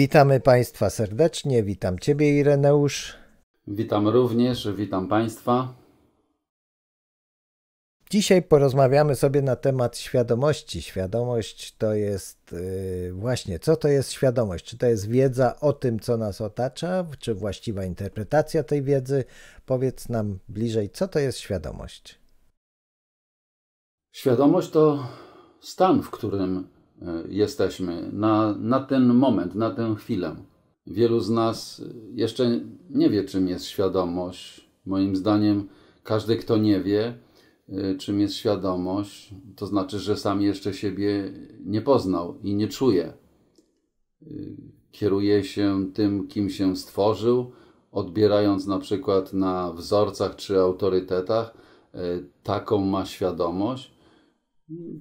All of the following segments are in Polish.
Witamy Państwa serdecznie, witam Ciebie Ireneusz. Witam również, witam Państwa. Dzisiaj porozmawiamy sobie na temat świadomości. Świadomość to jest y, właśnie, co to jest świadomość? Czy to jest wiedza o tym, co nas otacza, czy właściwa interpretacja tej wiedzy? Powiedz nam bliżej, co to jest świadomość? Świadomość to stan, w którym E, jesteśmy, na, na ten moment, na tę chwilę. Wielu z nas e, jeszcze nie wie, czym jest świadomość. Moim zdaniem, każdy, kto nie wie, e, czym jest świadomość, to znaczy, że sam jeszcze siebie nie poznał i nie czuje. Kieruje się tym, kim się stworzył, odbierając na przykład na wzorcach czy autorytetach, taką ma świadomość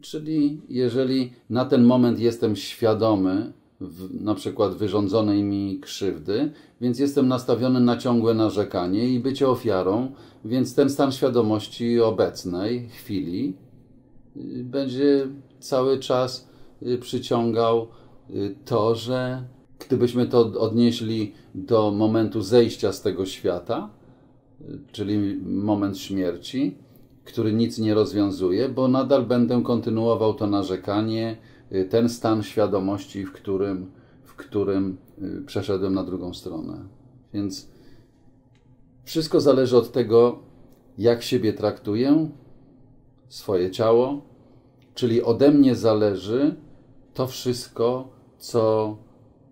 Czyli jeżeli na ten moment jestem świadomy, w, na przykład wyrządzonej mi krzywdy, więc jestem nastawiony na ciągłe narzekanie i bycie ofiarą, więc ten stan świadomości obecnej chwili y, będzie cały czas y, przyciągał y, to, że gdybyśmy to odnieśli do momentu zejścia z tego świata, czyli moment śmierci, który nic nie rozwiązuje, bo nadal będę kontynuował to narzekanie, y, ten stan świadomości, w którym, w którym y, przeszedłem na drugą stronę. Więc wszystko zależy od tego, jak siebie traktuję, swoje ciało, czyli ode mnie zależy to wszystko, co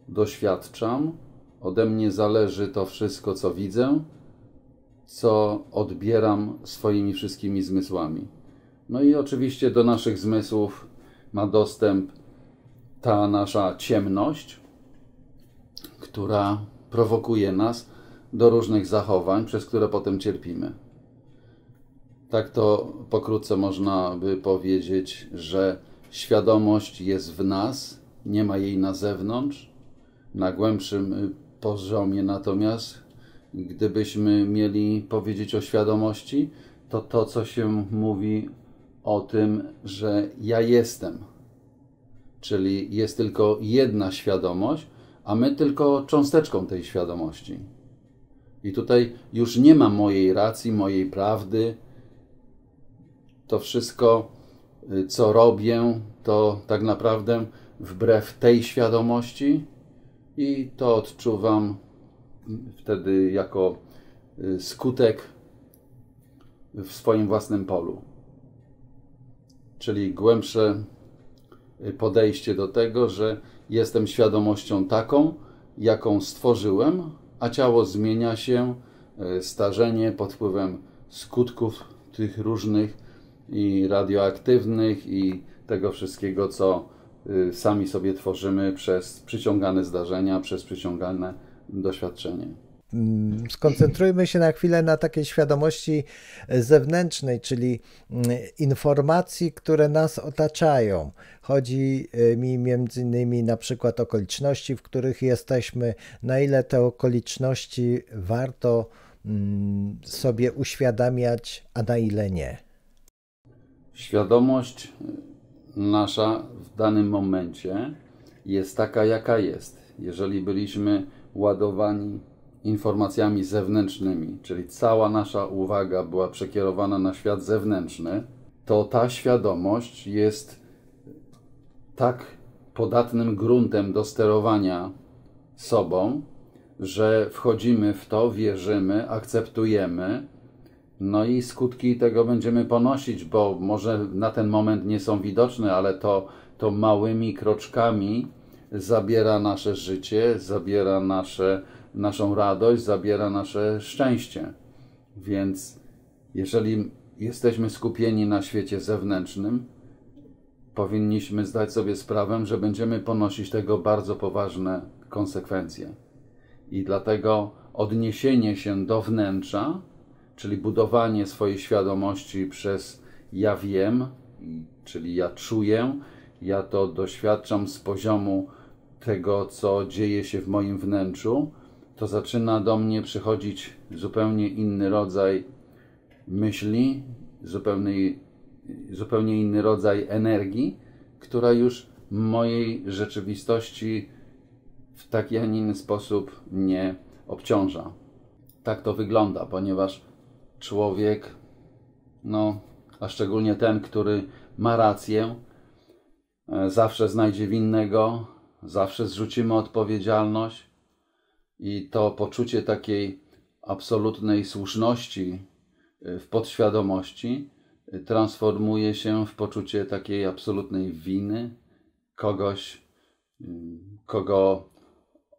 doświadczam, ode mnie zależy to wszystko, co widzę, co odbieram swoimi wszystkimi zmysłami. No i oczywiście do naszych zmysłów ma dostęp ta nasza ciemność, która prowokuje nas do różnych zachowań, przez które potem cierpimy. Tak to pokrótce można by powiedzieć, że świadomość jest w nas, nie ma jej na zewnątrz. Na głębszym y, poziomie natomiast gdybyśmy mieli powiedzieć o świadomości, to to, co się mówi o tym, że ja jestem. Czyli jest tylko jedna świadomość, a my tylko cząsteczką tej świadomości. I tutaj już nie ma mojej racji, mojej prawdy. To wszystko, y, co robię, to tak naprawdę wbrew tej świadomości i to odczuwam wtedy jako y, skutek w swoim własnym polu. Czyli głębsze y, podejście do tego, że jestem świadomością taką, jaką stworzyłem, a ciało zmienia się, y, starzenie pod wpływem skutków tych różnych i radioaktywnych i tego wszystkiego, co sami sobie tworzymy przez przyciągane zdarzenia, przez przyciągane doświadczenie. Mm, skoncentrujmy się na chwilę na takiej świadomości zewnętrznej, czyli mm, informacji, które nas otaczają. Chodzi y, mi między innymi na przykład okoliczności, w których jesteśmy, na ile te okoliczności warto mm, sobie uświadamiać, a na ile nie. Świadomość y, nasza w danym momencie jest taka, jaka jest. Jeżeli byliśmy ładowani informacjami zewnętrznymi, czyli cała nasza uwaga była przekierowana na świat zewnętrzny, to ta świadomość jest tak podatnym gruntem do sterowania sobą, że wchodzimy w to, wierzymy, akceptujemy, no i skutki tego będziemy ponosić, bo może na ten moment nie są widoczne, ale to, to małymi kroczkami zabiera nasze życie, zabiera nasze, naszą radość, zabiera nasze szczęście. Więc jeżeli jesteśmy skupieni na świecie zewnętrznym, powinniśmy zdać sobie sprawę, że będziemy ponosić tego bardzo poważne konsekwencje. I dlatego odniesienie się do wnętrza, czyli budowanie swojej świadomości przez ja wiem, czyli ja czuję, ja to doświadczam z poziomu tego, co dzieje się w moim wnętrzu, to zaczyna do mnie przychodzić zupełnie inny rodzaj myśli, zupełnie, zupełnie inny rodzaj energii, która już mojej rzeczywistości w taki, a nie inny sposób nie obciąża. Tak to wygląda, ponieważ człowiek, no, a szczególnie ten, który ma rację, e, zawsze znajdzie winnego, zawsze zrzucimy odpowiedzialność i to poczucie takiej absolutnej słuszności y, w podświadomości y, transformuje się w poczucie takiej absolutnej winy kogoś, y, kogo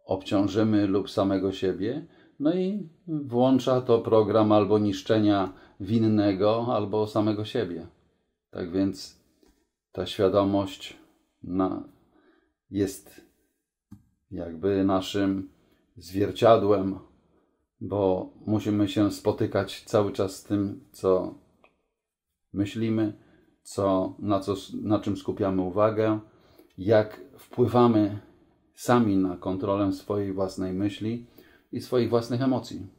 obciążymy lub samego siebie. No i włącza to program albo niszczenia winnego, albo samego siebie. Tak więc ta świadomość na jest jakby naszym zwierciadłem, bo musimy się spotykać cały czas z tym, co myślimy, co, na, co, na czym skupiamy uwagę, jak wpływamy sami na kontrolę swojej własnej myśli i swoich własnych emocji.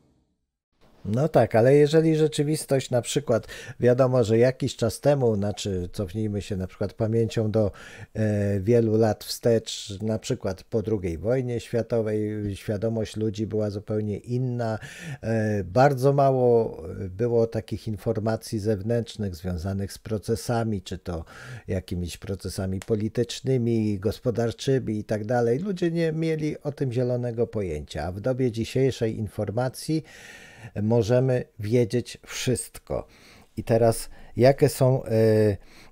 No tak, ale jeżeli rzeczywistość na przykład, wiadomo, że jakiś czas temu, znaczy cofnijmy się na przykład pamięcią do e, wielu lat wstecz, na przykład po II wojnie światowej, świadomość ludzi była zupełnie inna. E, bardzo mało było takich informacji zewnętrznych związanych z procesami, czy to jakimiś procesami politycznymi, gospodarczymi i tak dalej. Ludzie nie mieli o tym zielonego pojęcia, a w dobie dzisiejszej informacji, możemy wiedzieć wszystko. I teraz jakie są, e,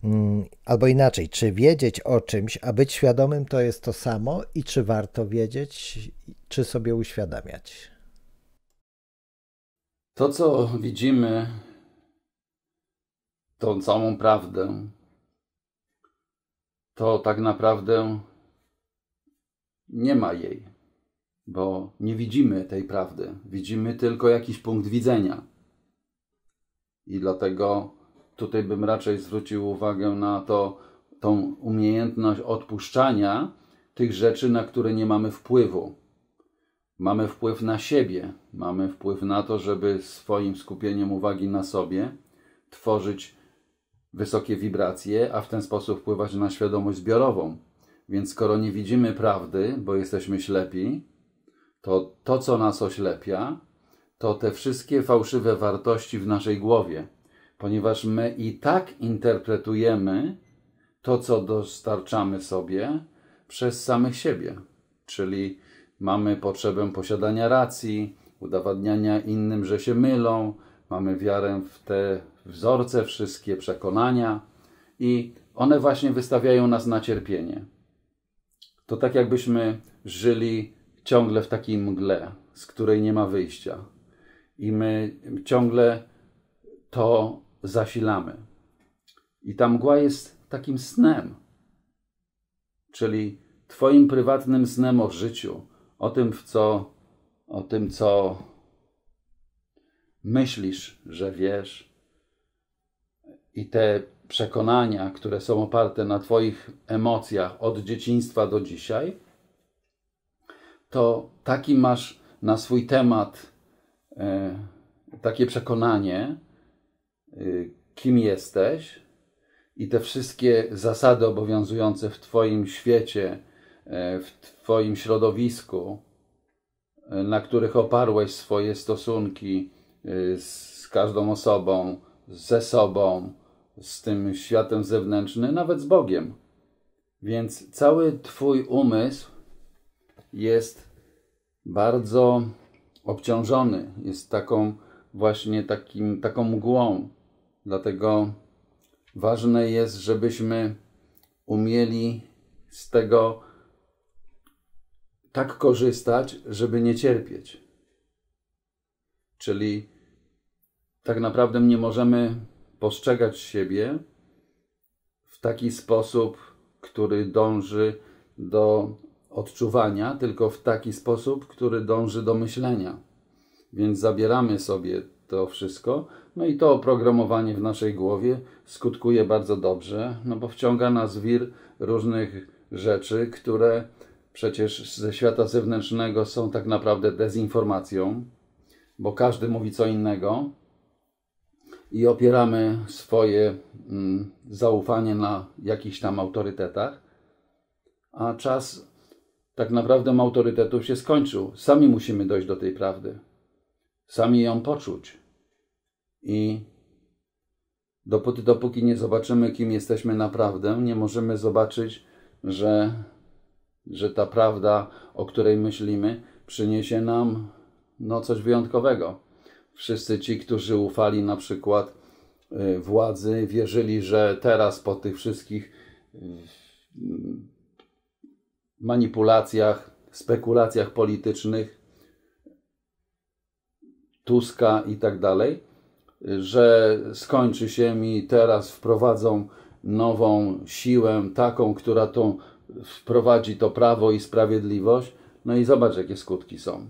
mm, albo inaczej, czy wiedzieć o czymś, a być świadomym to jest to samo i czy warto wiedzieć, czy sobie uświadamiać? To, co widzimy, tą całą prawdę, to tak naprawdę nie ma jej bo nie widzimy tej prawdy, widzimy tylko jakiś punkt widzenia. I dlatego tutaj bym raczej zwrócił uwagę na to, tą umiejętność odpuszczania tych rzeczy, na które nie mamy wpływu. Mamy wpływ na siebie, mamy wpływ na to, żeby swoim skupieniem uwagi na sobie tworzyć wysokie wibracje, a w ten sposób wpływać na świadomość zbiorową. Więc skoro nie widzimy prawdy, bo jesteśmy ślepi, to to, co nas oślepia, to te wszystkie fałszywe wartości w naszej głowie, ponieważ my i tak interpretujemy to, co dostarczamy sobie przez samych siebie. Czyli mamy potrzebę posiadania racji, udowadniania innym, że się mylą, mamy wiarę w te wzorce, wszystkie przekonania i one właśnie wystawiają nas na cierpienie. To tak jakbyśmy żyli ciągle w takiej mgle, z której nie ma wyjścia. I my ciągle to zasilamy. I ta mgła jest takim snem, czyli Twoim prywatnym snem o życiu, o tym, w co, o tym, co myślisz, że wiesz, i te przekonania, które są oparte na Twoich emocjach od dzieciństwa do dzisiaj to taki masz na swój temat e, takie przekonanie, e, kim jesteś i te wszystkie zasady obowiązujące w Twoim świecie, e, w Twoim środowisku, na których oparłeś swoje stosunki z każdą osobą, ze sobą, z tym światem zewnętrznym, nawet z Bogiem. Więc cały Twój umysł jest bardzo obciążony, jest taką właśnie takim, taką mgłą. Dlatego ważne jest, żebyśmy umieli z tego tak korzystać, żeby nie cierpieć. Czyli tak naprawdę nie możemy postrzegać siebie w taki sposób, który dąży do odczuwania, tylko w taki sposób, który dąży do myślenia. Więc zabieramy sobie to wszystko, no i to oprogramowanie w naszej głowie skutkuje bardzo dobrze, no bo wciąga nas wir różnych rzeczy, które przecież ze świata zewnętrznego są tak naprawdę dezinformacją, bo każdy mówi co innego i opieramy swoje mm, zaufanie na jakichś tam autorytetach, a czas tak naprawdę autorytetów się skończył. Sami musimy dojść do tej prawdy. Sami ją poczuć. I dopóty, dopóki nie zobaczymy, kim jesteśmy naprawdę, nie możemy zobaczyć, że, że ta prawda, o której myślimy, przyniesie nam no, coś wyjątkowego. Wszyscy ci, którzy ufali na przykład y, władzy, wierzyli, że teraz po tych wszystkich y, manipulacjach, spekulacjach politycznych Tuska i tak dalej, że skończy się i teraz wprowadzą nową siłę, taką, która tą wprowadzi to prawo i sprawiedliwość. No i zobacz, jakie skutki są.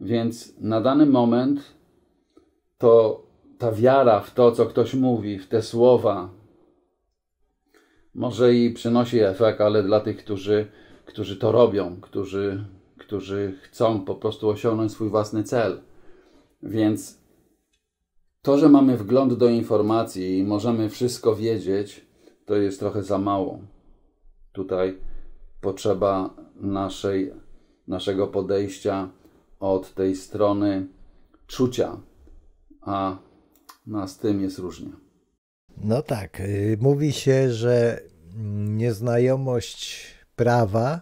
Więc na dany moment to ta wiara w to, co ktoś mówi, w te słowa, może i przynosi efekt, ale dla tych, którzy, którzy to robią, którzy, którzy chcą po prostu osiągnąć swój własny cel. Więc to, że mamy wgląd do informacji i możemy wszystko wiedzieć, to jest trochę za mało. Tutaj potrzeba naszej, naszego podejścia od tej strony czucia, a, nas tym jest różnie. No tak, y, mówi się, że nieznajomość prawa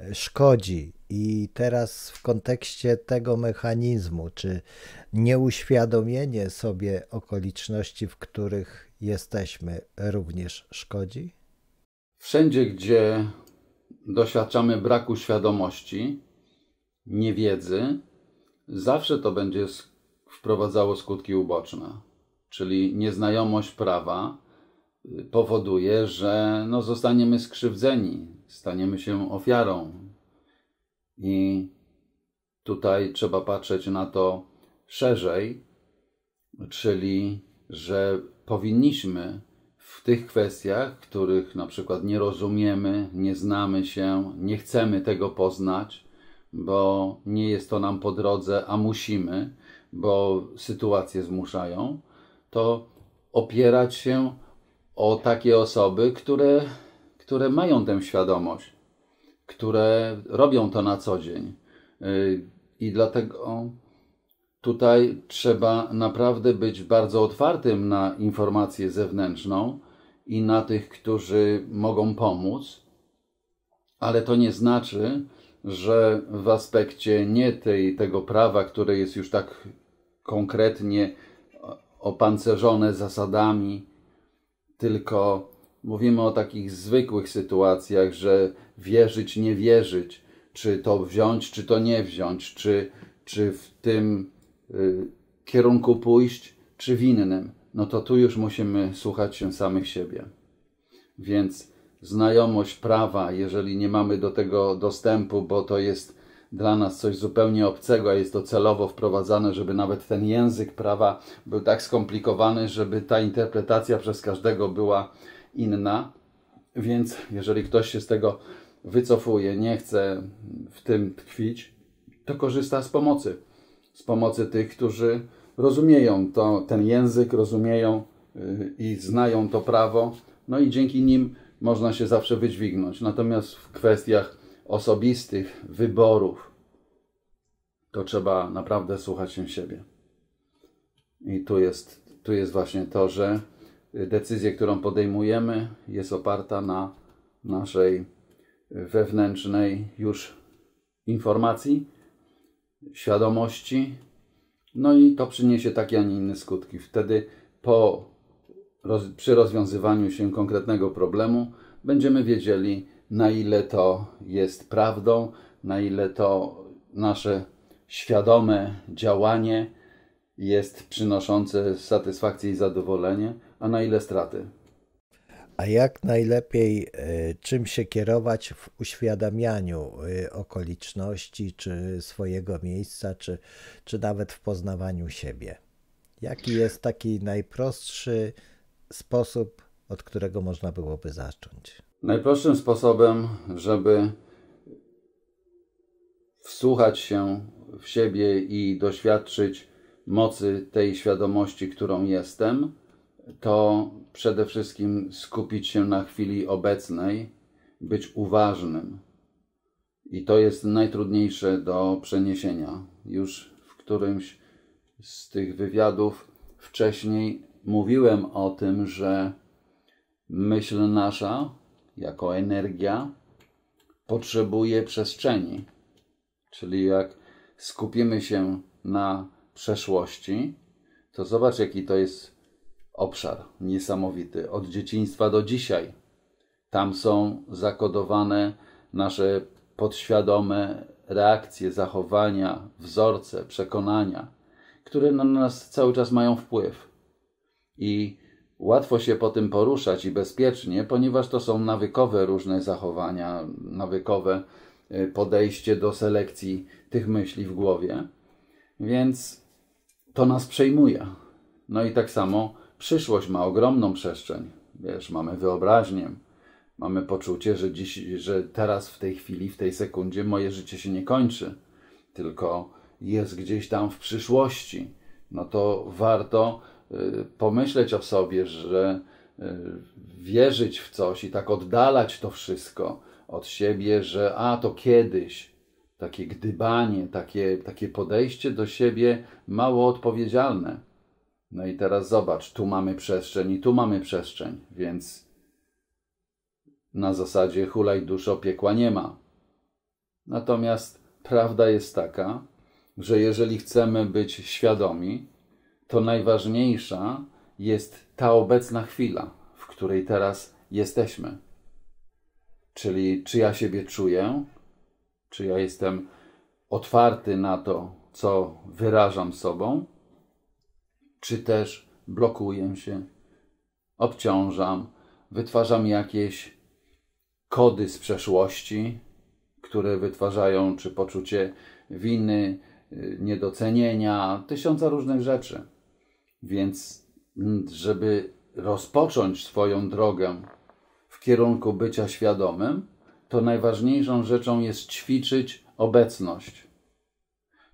e, szkodzi. I teraz w kontekście tego mechanizmu, czy nieuświadomienie sobie okoliczności, w których jesteśmy, również szkodzi? Wszędzie, gdzie doświadczamy braku świadomości, niewiedzy, zawsze to będzie wprowadzało skutki uboczne czyli nieznajomość prawa, y, powoduje, że no, zostaniemy skrzywdzeni, staniemy się ofiarą. I tutaj trzeba patrzeć na to szerzej, czyli że powinniśmy w tych kwestiach, których na przykład nie rozumiemy, nie znamy się, nie chcemy tego poznać, bo nie jest to nam po drodze, a musimy, bo sytuacje zmuszają, to opierać się o takie osoby, które, które mają tę świadomość, które robią to na co dzień. Y, I dlatego tutaj trzeba naprawdę być bardzo otwartym na informację zewnętrzną i na tych, którzy mogą pomóc, ale to nie znaczy, że w aspekcie nie tej, tego prawa, które jest już tak konkretnie opancerzone zasadami, tylko mówimy o takich zwykłych sytuacjach, że wierzyć, nie wierzyć, czy to wziąć, czy to nie wziąć, czy, czy w tym y, kierunku pójść, czy w innym. No to tu już musimy słuchać się samych siebie. Więc znajomość prawa, jeżeli nie mamy do tego dostępu, bo to jest dla nas coś zupełnie obcego, a jest to celowo wprowadzane, żeby nawet ten język prawa był tak skomplikowany, żeby ta interpretacja przez każdego była inna. Więc jeżeli ktoś się z tego wycofuje, nie chce w tym tkwić, to korzysta z pomocy. Z pomocy tych, którzy rozumieją to, ten język, rozumieją y, i znają to prawo, no i dzięki nim można się zawsze wydźwignąć. Natomiast w kwestiach osobistych wyborów, to trzeba naprawdę słuchać się siebie. I tu jest, tu jest właśnie to, że decyzję, którą podejmujemy, jest oparta na naszej wewnętrznej już informacji, świadomości, no i to przyniesie takie, a nie inne skutki. Wtedy po, roz, przy rozwiązywaniu się konkretnego problemu będziemy wiedzieli, na ile to jest prawdą, na ile to nasze świadome działanie jest przynoszące satysfakcję i zadowolenie, a na ile straty. A jak najlepiej e, czym się kierować w uświadamianiu e, okoliczności, czy swojego miejsca, czy, czy nawet w poznawaniu siebie? Jaki jest taki najprostszy sposób, od którego można byłoby zacząć? Najprostszym sposobem, żeby wsłuchać się w siebie i doświadczyć mocy tej świadomości, którą jestem, to przede wszystkim skupić się na chwili obecnej, być uważnym. I to jest najtrudniejsze do przeniesienia. Już w którymś z tych wywiadów wcześniej mówiłem o tym, że myśl nasza jako energia potrzebuje przestrzeni. Czyli jak skupimy się na przeszłości, to zobacz, jaki to jest obszar niesamowity od dzieciństwa do dzisiaj. Tam są zakodowane nasze podświadome reakcje, zachowania, wzorce, przekonania, które na nas cały czas mają wpływ. I Łatwo się po tym poruszać i bezpiecznie, ponieważ to są nawykowe różne zachowania, nawykowe y, podejście do selekcji tych myśli w głowie, więc to nas przejmuje. No i tak samo przyszłość ma ogromną przestrzeń. Wiesz, mamy wyobraźnię, mamy poczucie, że, dziś, że teraz, w tej chwili, w tej sekundzie moje życie się nie kończy, tylko jest gdzieś tam w przyszłości. No to warto Y, pomyśleć o sobie, że y, wierzyć w coś i tak oddalać to wszystko od siebie, że a to kiedyś, takie gdybanie, takie, takie podejście do siebie mało odpowiedzialne. No i teraz zobacz, tu mamy przestrzeń i tu mamy przestrzeń, więc na zasadzie hulaj duszo, piekła nie ma. Natomiast prawda jest taka, że jeżeli chcemy być świadomi, to najważniejsza jest ta obecna chwila, w której teraz jesteśmy. Czyli czy ja siebie czuję, czy ja jestem otwarty na to, co wyrażam sobą, czy też blokuję się, obciążam, wytwarzam jakieś kody z przeszłości, które wytwarzają czy poczucie winy, y, niedocenienia, tysiąca różnych rzeczy. Więc, mm, żeby rozpocząć swoją drogę w kierunku bycia świadomym, to najważniejszą rzeczą jest ćwiczyć obecność,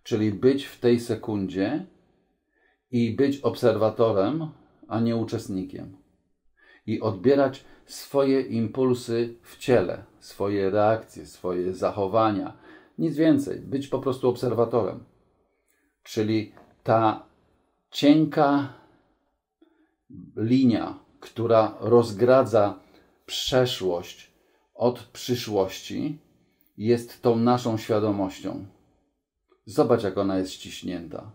czyli być w tej sekundzie i być obserwatorem, a nie uczestnikiem. I odbierać swoje impulsy w ciele, swoje reakcje, swoje zachowania. Nic więcej, być po prostu obserwatorem. Czyli ta cienka linia, która rozgradza przeszłość od przyszłości, jest tą naszą świadomością. Zobacz, jak ona jest ściśnięta.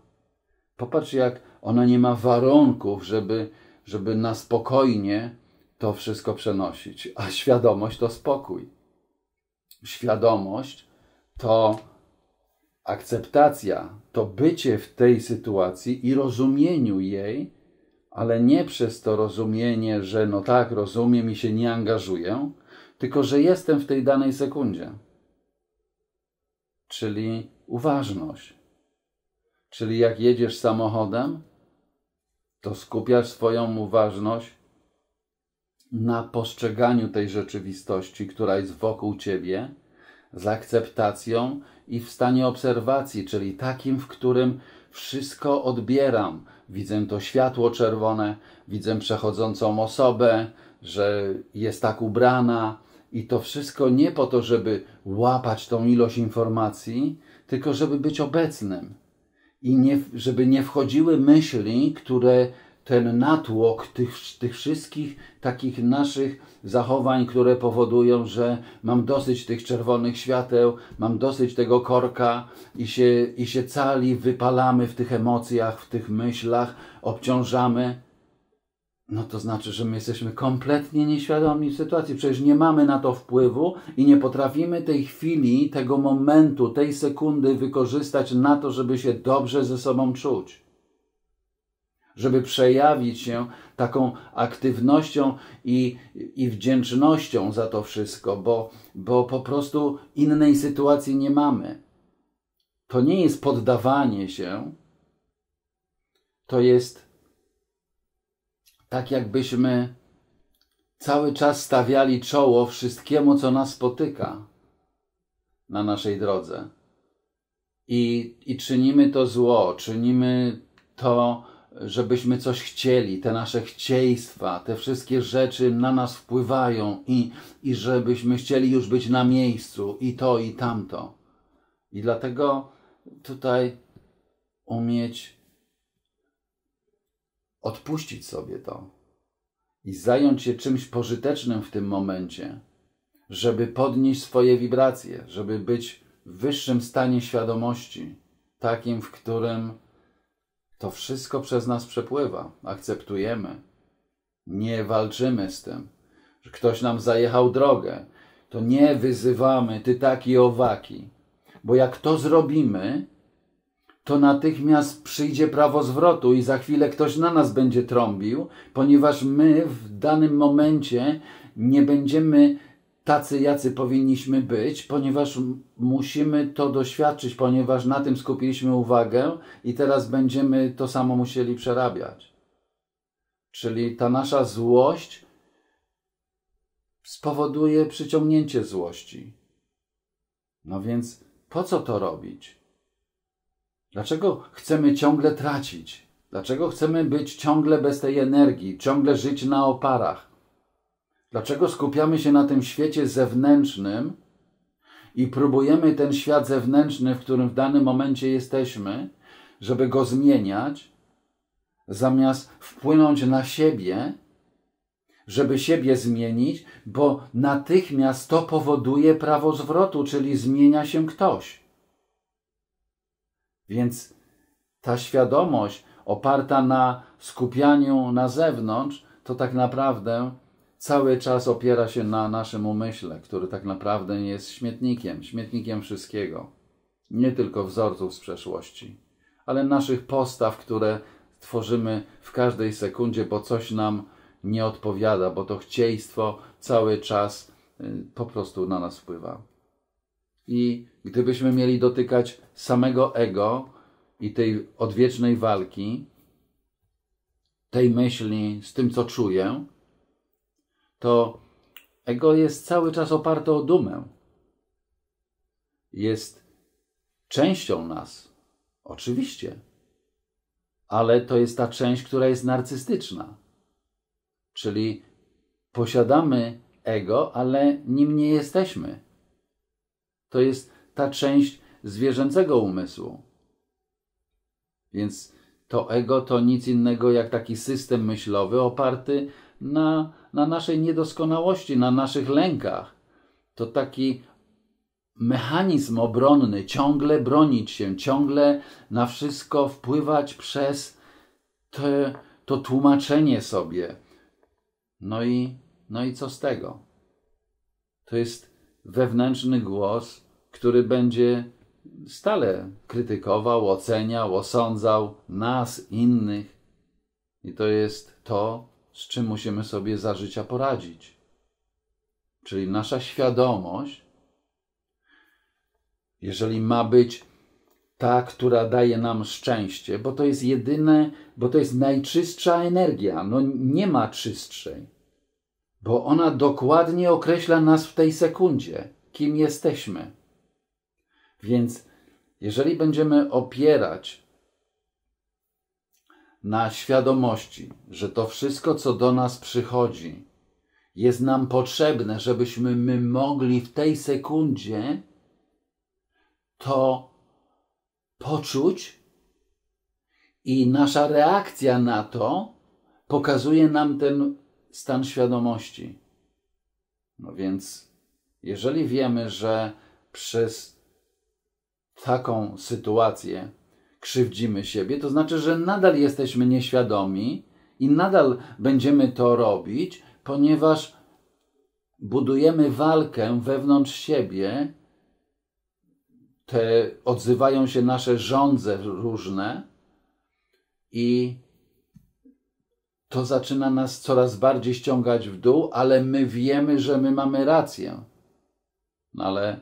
Popatrz, jak ona nie ma warunków, żeby, żeby na spokojnie to wszystko przenosić. A świadomość to spokój. Świadomość to akceptacja to bycie w tej sytuacji i rozumieniu jej, ale nie przez to rozumienie, że no tak, rozumiem i się nie angażuję, tylko że jestem w tej danej sekundzie. Czyli uważność. Czyli jak jedziesz samochodem, to skupiasz swoją uważność na postrzeganiu tej rzeczywistości, która jest wokół ciebie, z akceptacją i w stanie obserwacji, czyli takim, w którym wszystko odbieram. Widzę to światło czerwone, widzę przechodzącą osobę, że jest tak ubrana, i to wszystko nie po to, żeby łapać tą ilość informacji, tylko żeby być obecnym i nie, żeby nie wchodziły myśli, które ten natłok tych, tych wszystkich takich naszych zachowań, które powodują, że mam dosyć tych czerwonych świateł, mam dosyć tego korka i się, i się cali wypalamy w tych emocjach, w tych myślach, obciążamy. No to znaczy, że my jesteśmy kompletnie nieświadomi sytuacji. Przecież nie mamy na to wpływu i nie potrafimy tej chwili, tego momentu, tej sekundy wykorzystać na to, żeby się dobrze ze sobą czuć żeby przejawić się taką aktywnością i, i wdzięcznością za to wszystko, bo, bo po prostu innej sytuacji nie mamy. To nie jest poddawanie się, to jest tak, jakbyśmy cały czas stawiali czoło wszystkiemu, co nas spotyka na naszej drodze. I, i czynimy to zło, czynimy to, żebyśmy coś chcieli, te nasze chcieństwa, te wszystkie rzeczy na nas wpływają i, i żebyśmy chcieli już być na miejscu i to i tamto. I dlatego tutaj umieć odpuścić sobie to i zająć się czymś pożytecznym w tym momencie, żeby podnieść swoje wibracje, żeby być w wyższym stanie świadomości, takim, w którym to wszystko przez nas przepływa, akceptujemy. Nie walczymy z tym, że ktoś nam zajechał drogę. To nie wyzywamy ty taki owaki, bo jak to zrobimy, to natychmiast przyjdzie prawo zwrotu i za chwilę ktoś na nas będzie trąbił, ponieważ my w danym momencie nie będziemy tacy, jacy powinniśmy być, ponieważ musimy to doświadczyć, ponieważ na tym skupiliśmy uwagę i teraz będziemy to samo musieli przerabiać. Czyli ta nasza złość spowoduje przyciągnięcie złości. No więc po co to robić? Dlaczego chcemy ciągle tracić? Dlaczego chcemy być ciągle bez tej energii, ciągle żyć na oparach? Dlaczego skupiamy się na tym świecie zewnętrznym i próbujemy ten świat zewnętrzny, w którym w danym momencie jesteśmy, żeby go zmieniać, zamiast wpłynąć na siebie, żeby siebie zmienić, bo natychmiast to powoduje prawo zwrotu, czyli zmienia się ktoś. Więc ta świadomość oparta na skupianiu na zewnątrz, to tak naprawdę cały czas opiera się na naszym umyśle, który tak naprawdę nie jest śmietnikiem, śmietnikiem wszystkiego. Nie tylko wzorców z przeszłości, ale naszych postaw, które tworzymy w każdej sekundzie, bo coś nam nie odpowiada, bo to chcieństwo cały czas y, po prostu na nas wpływa. I gdybyśmy mieli dotykać samego ego i tej odwiecznej walki, tej myśli z tym, co czuję, to ego jest cały czas oparte o dumę. Jest częścią nas, oczywiście, ale to jest ta część, która jest narcystyczna. Czyli posiadamy ego, ale nim nie jesteśmy. To jest ta część zwierzęcego umysłu. Więc to ego to nic innego jak taki system myślowy oparty na, na naszej niedoskonałości, na naszych lękach. To taki mechanizm obronny, ciągle bronić się, ciągle na wszystko wpływać przez te, to tłumaczenie sobie. No i, no i co z tego? To jest wewnętrzny głos, który będzie stale krytykował, oceniał, osądzał nas, innych. I to jest to, z czym musimy sobie za życia poradzić. Czyli nasza świadomość, jeżeli ma być ta, która daje nam szczęście, bo to jest jedyne, bo to jest najczystsza energia. No nie ma czystszej, bo ona dokładnie określa nas w tej sekundzie, kim jesteśmy. Więc jeżeli będziemy opierać na świadomości, że to wszystko, co do nas przychodzi, jest nam potrzebne, żebyśmy my mogli w tej sekundzie to poczuć i nasza reakcja na to pokazuje nam ten stan świadomości. No więc, jeżeli wiemy, że przez taką sytuację krzywdzimy siebie, to znaczy, że nadal jesteśmy nieświadomi i nadal będziemy to robić, ponieważ budujemy walkę wewnątrz siebie. Te odzywają się nasze żądze różne i to zaczyna nas coraz bardziej ściągać w dół, ale my wiemy, że my mamy rację. No ale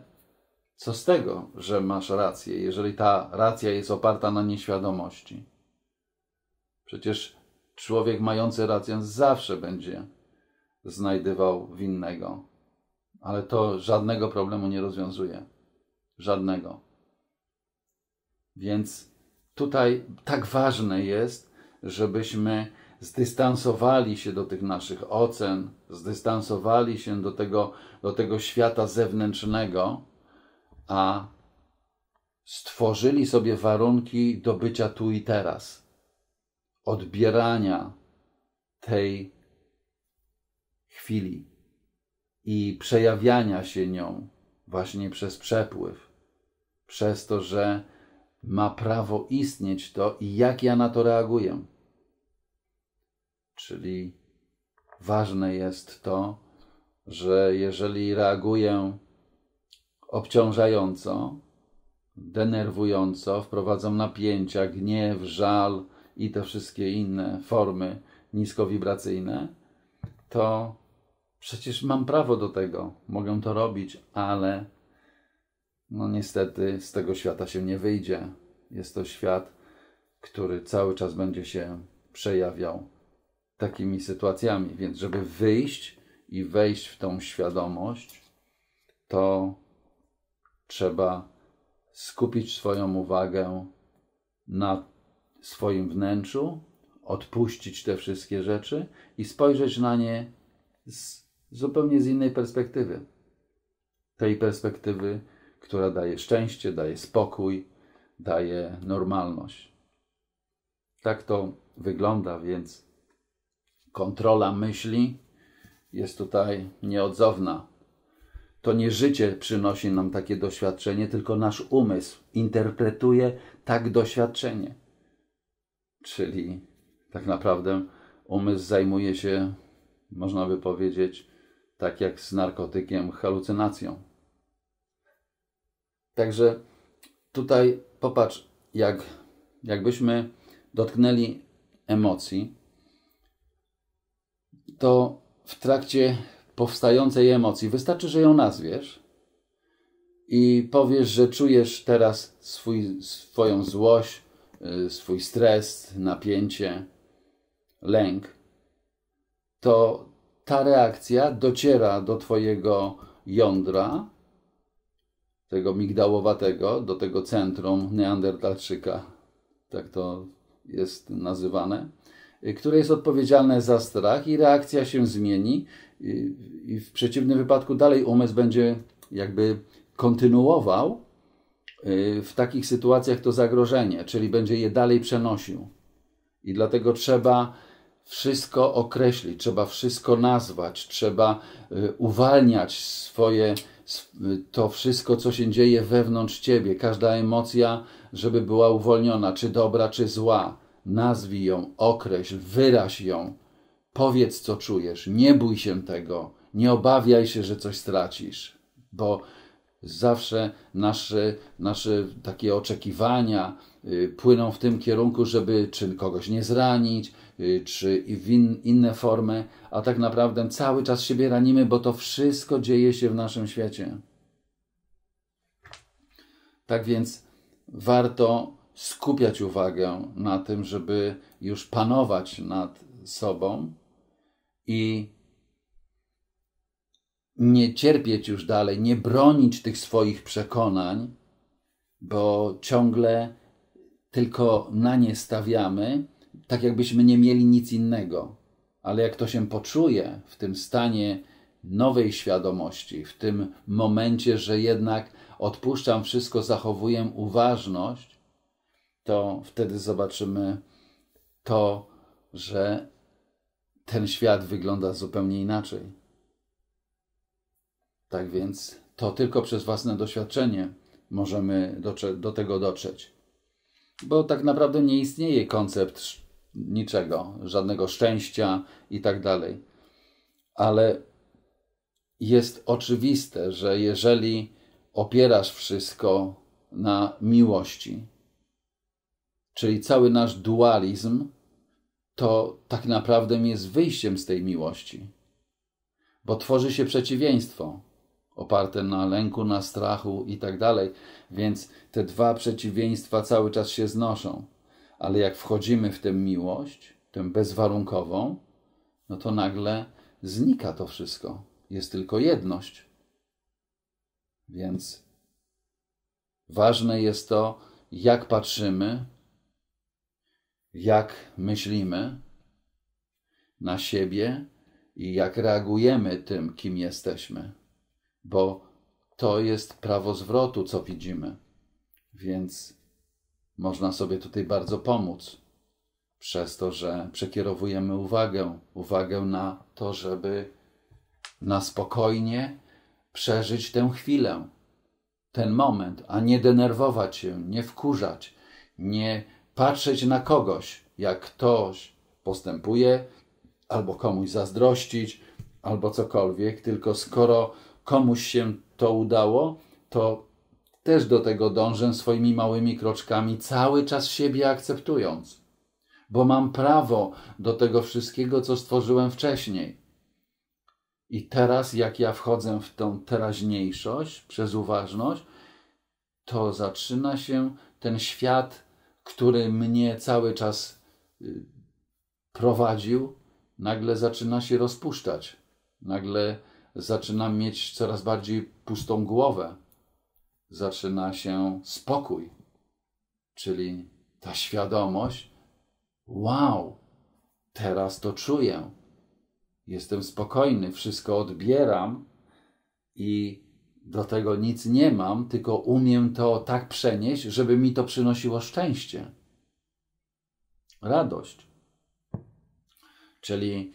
co z tego, że masz rację, jeżeli ta racja jest oparta na nieświadomości? Przecież człowiek mający rację zawsze będzie znajdywał winnego, ale to żadnego problemu nie rozwiązuje. Żadnego. Więc tutaj tak ważne jest, żebyśmy zdystansowali się do tych naszych ocen, zdystansowali się do tego, do tego świata zewnętrznego a stworzyli sobie warunki do bycia tu i teraz, odbierania tej chwili i przejawiania się nią właśnie przez przepływ, przez to, że ma prawo istnieć to i jak ja na to reaguję. Czyli ważne jest to, że jeżeli reaguję obciążająco, denerwująco, wprowadzą napięcia, gniew, żal i te wszystkie inne formy niskowibracyjne, to przecież mam prawo do tego, mogę to robić, ale no niestety z tego świata się nie wyjdzie. Jest to świat, który cały czas będzie się przejawiał takimi sytuacjami. Więc, żeby wyjść i wejść w tą świadomość, to trzeba skupić swoją uwagę na swoim wnętrzu, odpuścić te wszystkie rzeczy i spojrzeć na nie z zupełnie z innej perspektywy. Tej perspektywy, która daje szczęście, daje spokój, daje normalność. Tak to wygląda, więc kontrola myśli jest tutaj nieodzowna. To nie życie przynosi nam takie doświadczenie, tylko nasz umysł interpretuje tak doświadczenie. Czyli tak naprawdę umysł zajmuje się, można by powiedzieć, tak jak z narkotykiem, halucynacją. Także tutaj popatrz, jak, jakbyśmy dotknęli emocji, to w trakcie powstającej emocji. Wystarczy, że ją nazwiesz i powiesz, że czujesz teraz swój, swoją złość, y, swój stres, napięcie, lęk, to ta reakcja dociera do Twojego jądra, tego migdałowatego, do tego centrum Neandertalczyka, tak to jest nazywane, y, które jest odpowiedzialne za strach i reakcja się zmieni i, i w przeciwnym wypadku dalej umysł będzie jakby kontynuował y, w takich sytuacjach to zagrożenie, czyli będzie je dalej przenosił. I dlatego trzeba wszystko określić, trzeba wszystko nazwać, trzeba y, uwalniać swoje, y, to wszystko, co się dzieje wewnątrz ciebie, każda emocja, żeby była uwolniona, czy dobra, czy zła. Nazwij ją, określ, wyraź ją, Powiedz, co czujesz, nie bój się tego, nie obawiaj się, że coś stracisz, bo zawsze nasze, nasze takie oczekiwania y, płyną w tym kierunku, żeby czy kogoś nie zranić, y, czy w in, inne formy, a tak naprawdę cały czas siebie ranimy, bo to wszystko dzieje się w naszym świecie. Tak więc warto skupiać uwagę na tym, żeby już panować nad sobą, i nie cierpieć już dalej, nie bronić tych swoich przekonań, bo ciągle tylko na nie stawiamy, tak jakbyśmy nie mieli nic innego. Ale jak to się poczuje w tym stanie nowej świadomości, w tym momencie, że jednak odpuszczam wszystko, zachowuję uważność, to wtedy zobaczymy to, że ten świat wygląda zupełnie inaczej. Tak więc to tylko przez własne doświadczenie możemy do tego dotrzeć. Bo tak naprawdę nie istnieje koncept niczego, żadnego szczęścia i tak dalej. Ale jest oczywiste, że jeżeli opierasz wszystko na miłości, czyli cały nasz dualizm to tak naprawdę jest wyjściem z tej miłości. Bo tworzy się przeciwieństwo oparte na lęku, na strachu i tak dalej. Więc te dwa przeciwieństwa cały czas się znoszą. Ale jak wchodzimy w tę miłość, tę bezwarunkową, no to nagle znika to wszystko. Jest tylko jedność. Więc ważne jest to, jak patrzymy jak myślimy na siebie i jak reagujemy tym, kim jesteśmy, bo to jest prawo zwrotu, co widzimy. Więc można sobie tutaj bardzo pomóc przez to, że przekierowujemy uwagę, uwagę na to, żeby na spokojnie przeżyć tę chwilę, ten moment, a nie denerwować się, nie wkurzać, nie patrzeć na kogoś, jak ktoś postępuje, albo komuś zazdrościć, albo cokolwiek, tylko skoro komuś się to udało, to też do tego dążę swoimi małymi kroczkami, cały czas siebie akceptując, bo mam prawo do tego wszystkiego, co stworzyłem wcześniej. I teraz, jak ja wchodzę w tą teraźniejszość przez uważność, to zaczyna się ten świat który mnie cały czas y, prowadził, nagle zaczyna się rozpuszczać. Nagle zaczynam mieć coraz bardziej pustą głowę. Zaczyna się spokój, czyli ta świadomość: wow, teraz to czuję. Jestem spokojny, wszystko odbieram i do tego nic nie mam, tylko umiem to tak przenieść, żeby mi to przynosiło szczęście, radość. Czyli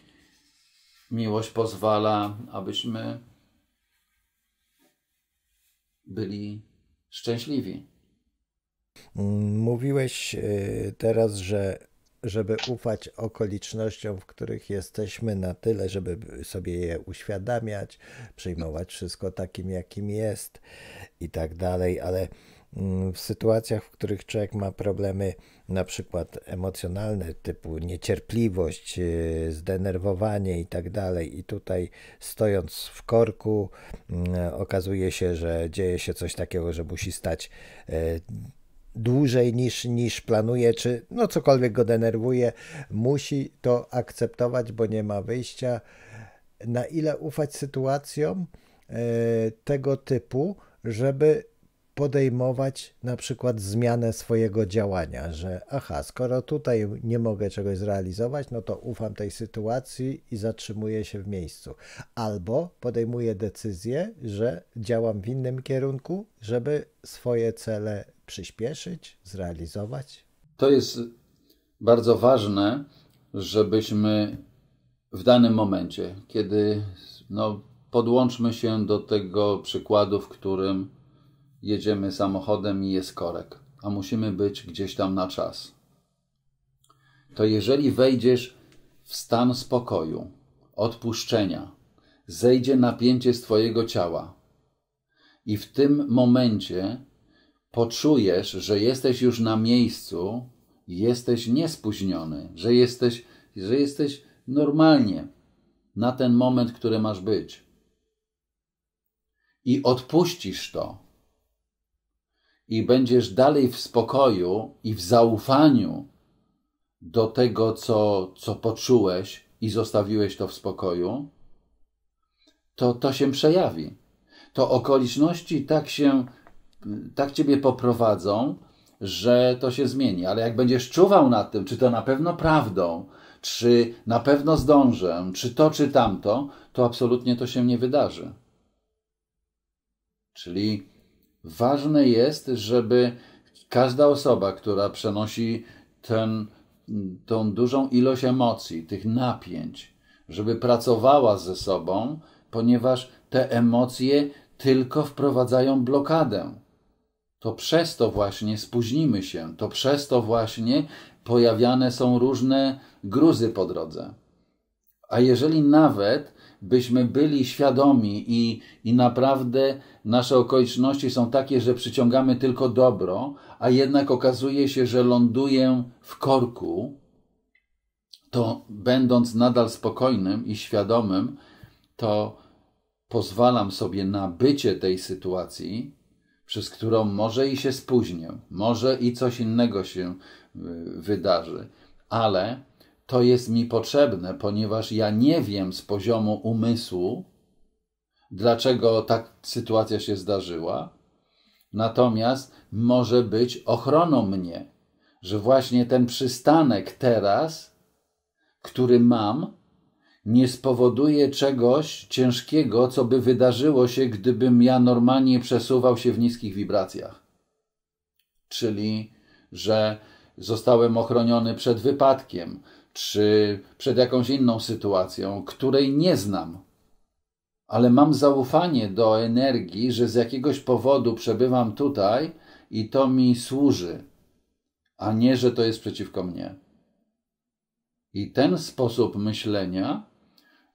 miłość pozwala, abyśmy byli szczęśliwi. Mówiłeś y, teraz, że żeby ufać okolicznościom, w których jesteśmy, na tyle, żeby sobie je uświadamiać, przyjmować wszystko takim, jakim jest i tak dalej, ale mm, w sytuacjach, w których człowiek ma problemy na przykład emocjonalne, typu niecierpliwość, y, zdenerwowanie i tak dalej, i tutaj stojąc w korku, mm, okazuje się, że dzieje się coś takiego, że musi stać y, dłużej niż, niż planuje, czy no cokolwiek go denerwuje, musi to akceptować, bo nie ma wyjścia. Na ile ufać sytuacjom e, tego typu, żeby podejmować na przykład zmianę swojego działania, że aha, skoro tutaj nie mogę czegoś zrealizować, no to ufam tej sytuacji i zatrzymuję się w miejscu. Albo podejmuję decyzję, że działam w innym kierunku, żeby swoje cele przyspieszyć, zrealizować. To jest bardzo ważne, żebyśmy w danym momencie, kiedy no, podłączmy się do tego przykładu, w którym jedziemy samochodem i jest korek, a musimy być gdzieś tam na czas. To jeżeli wejdziesz w stan spokoju, odpuszczenia, zejdzie napięcie z Twojego ciała, i w tym momencie poczujesz, że jesteś już na miejscu, jesteś niespóźniony, że jesteś, że jesteś normalnie na ten moment, który masz być. I odpuścisz to, i będziesz dalej w spokoju i w zaufaniu do tego, co, co poczułeś i zostawiłeś to w spokoju, to to się przejawi. To okoliczności tak się, tak ciebie poprowadzą, że to się zmieni. Ale jak będziesz czuwał nad tym, czy to na pewno prawdą, czy na pewno zdążę, czy to, czy tamto, to absolutnie to się nie wydarzy. Czyli Ważne jest, żeby każda osoba, która przenosi ten, tą dużą ilość emocji, tych napięć, żeby pracowała ze sobą, ponieważ te emocje tylko wprowadzają blokadę. To przez to właśnie spóźnimy się, to przez to właśnie pojawiane są różne gruzy po drodze. A jeżeli nawet byśmy byli świadomi i, i naprawdę nasze okoliczności są takie, że przyciągamy tylko dobro, a jednak okazuje się, że ląduję w korku, to będąc nadal spokojnym i świadomym, to pozwalam sobie na bycie tej sytuacji, przez którą może i się spóźnię, może i coś innego się y, wydarzy, ale to jest mi potrzebne, ponieważ ja nie wiem z poziomu umysłu, dlaczego tak sytuacja się zdarzyła. Natomiast może być ochroną mnie, że właśnie ten przystanek teraz, który mam, nie spowoduje czegoś ciężkiego, co by wydarzyło się, gdybym ja normalnie przesuwał się w niskich wibracjach. Czyli, że zostałem ochroniony przed wypadkiem, czy przed jakąś inną sytuacją, której nie znam, ale mam zaufanie do energii, że z jakiegoś powodu przebywam tutaj i to mi służy, a nie, że to jest przeciwko mnie. I ten sposób myślenia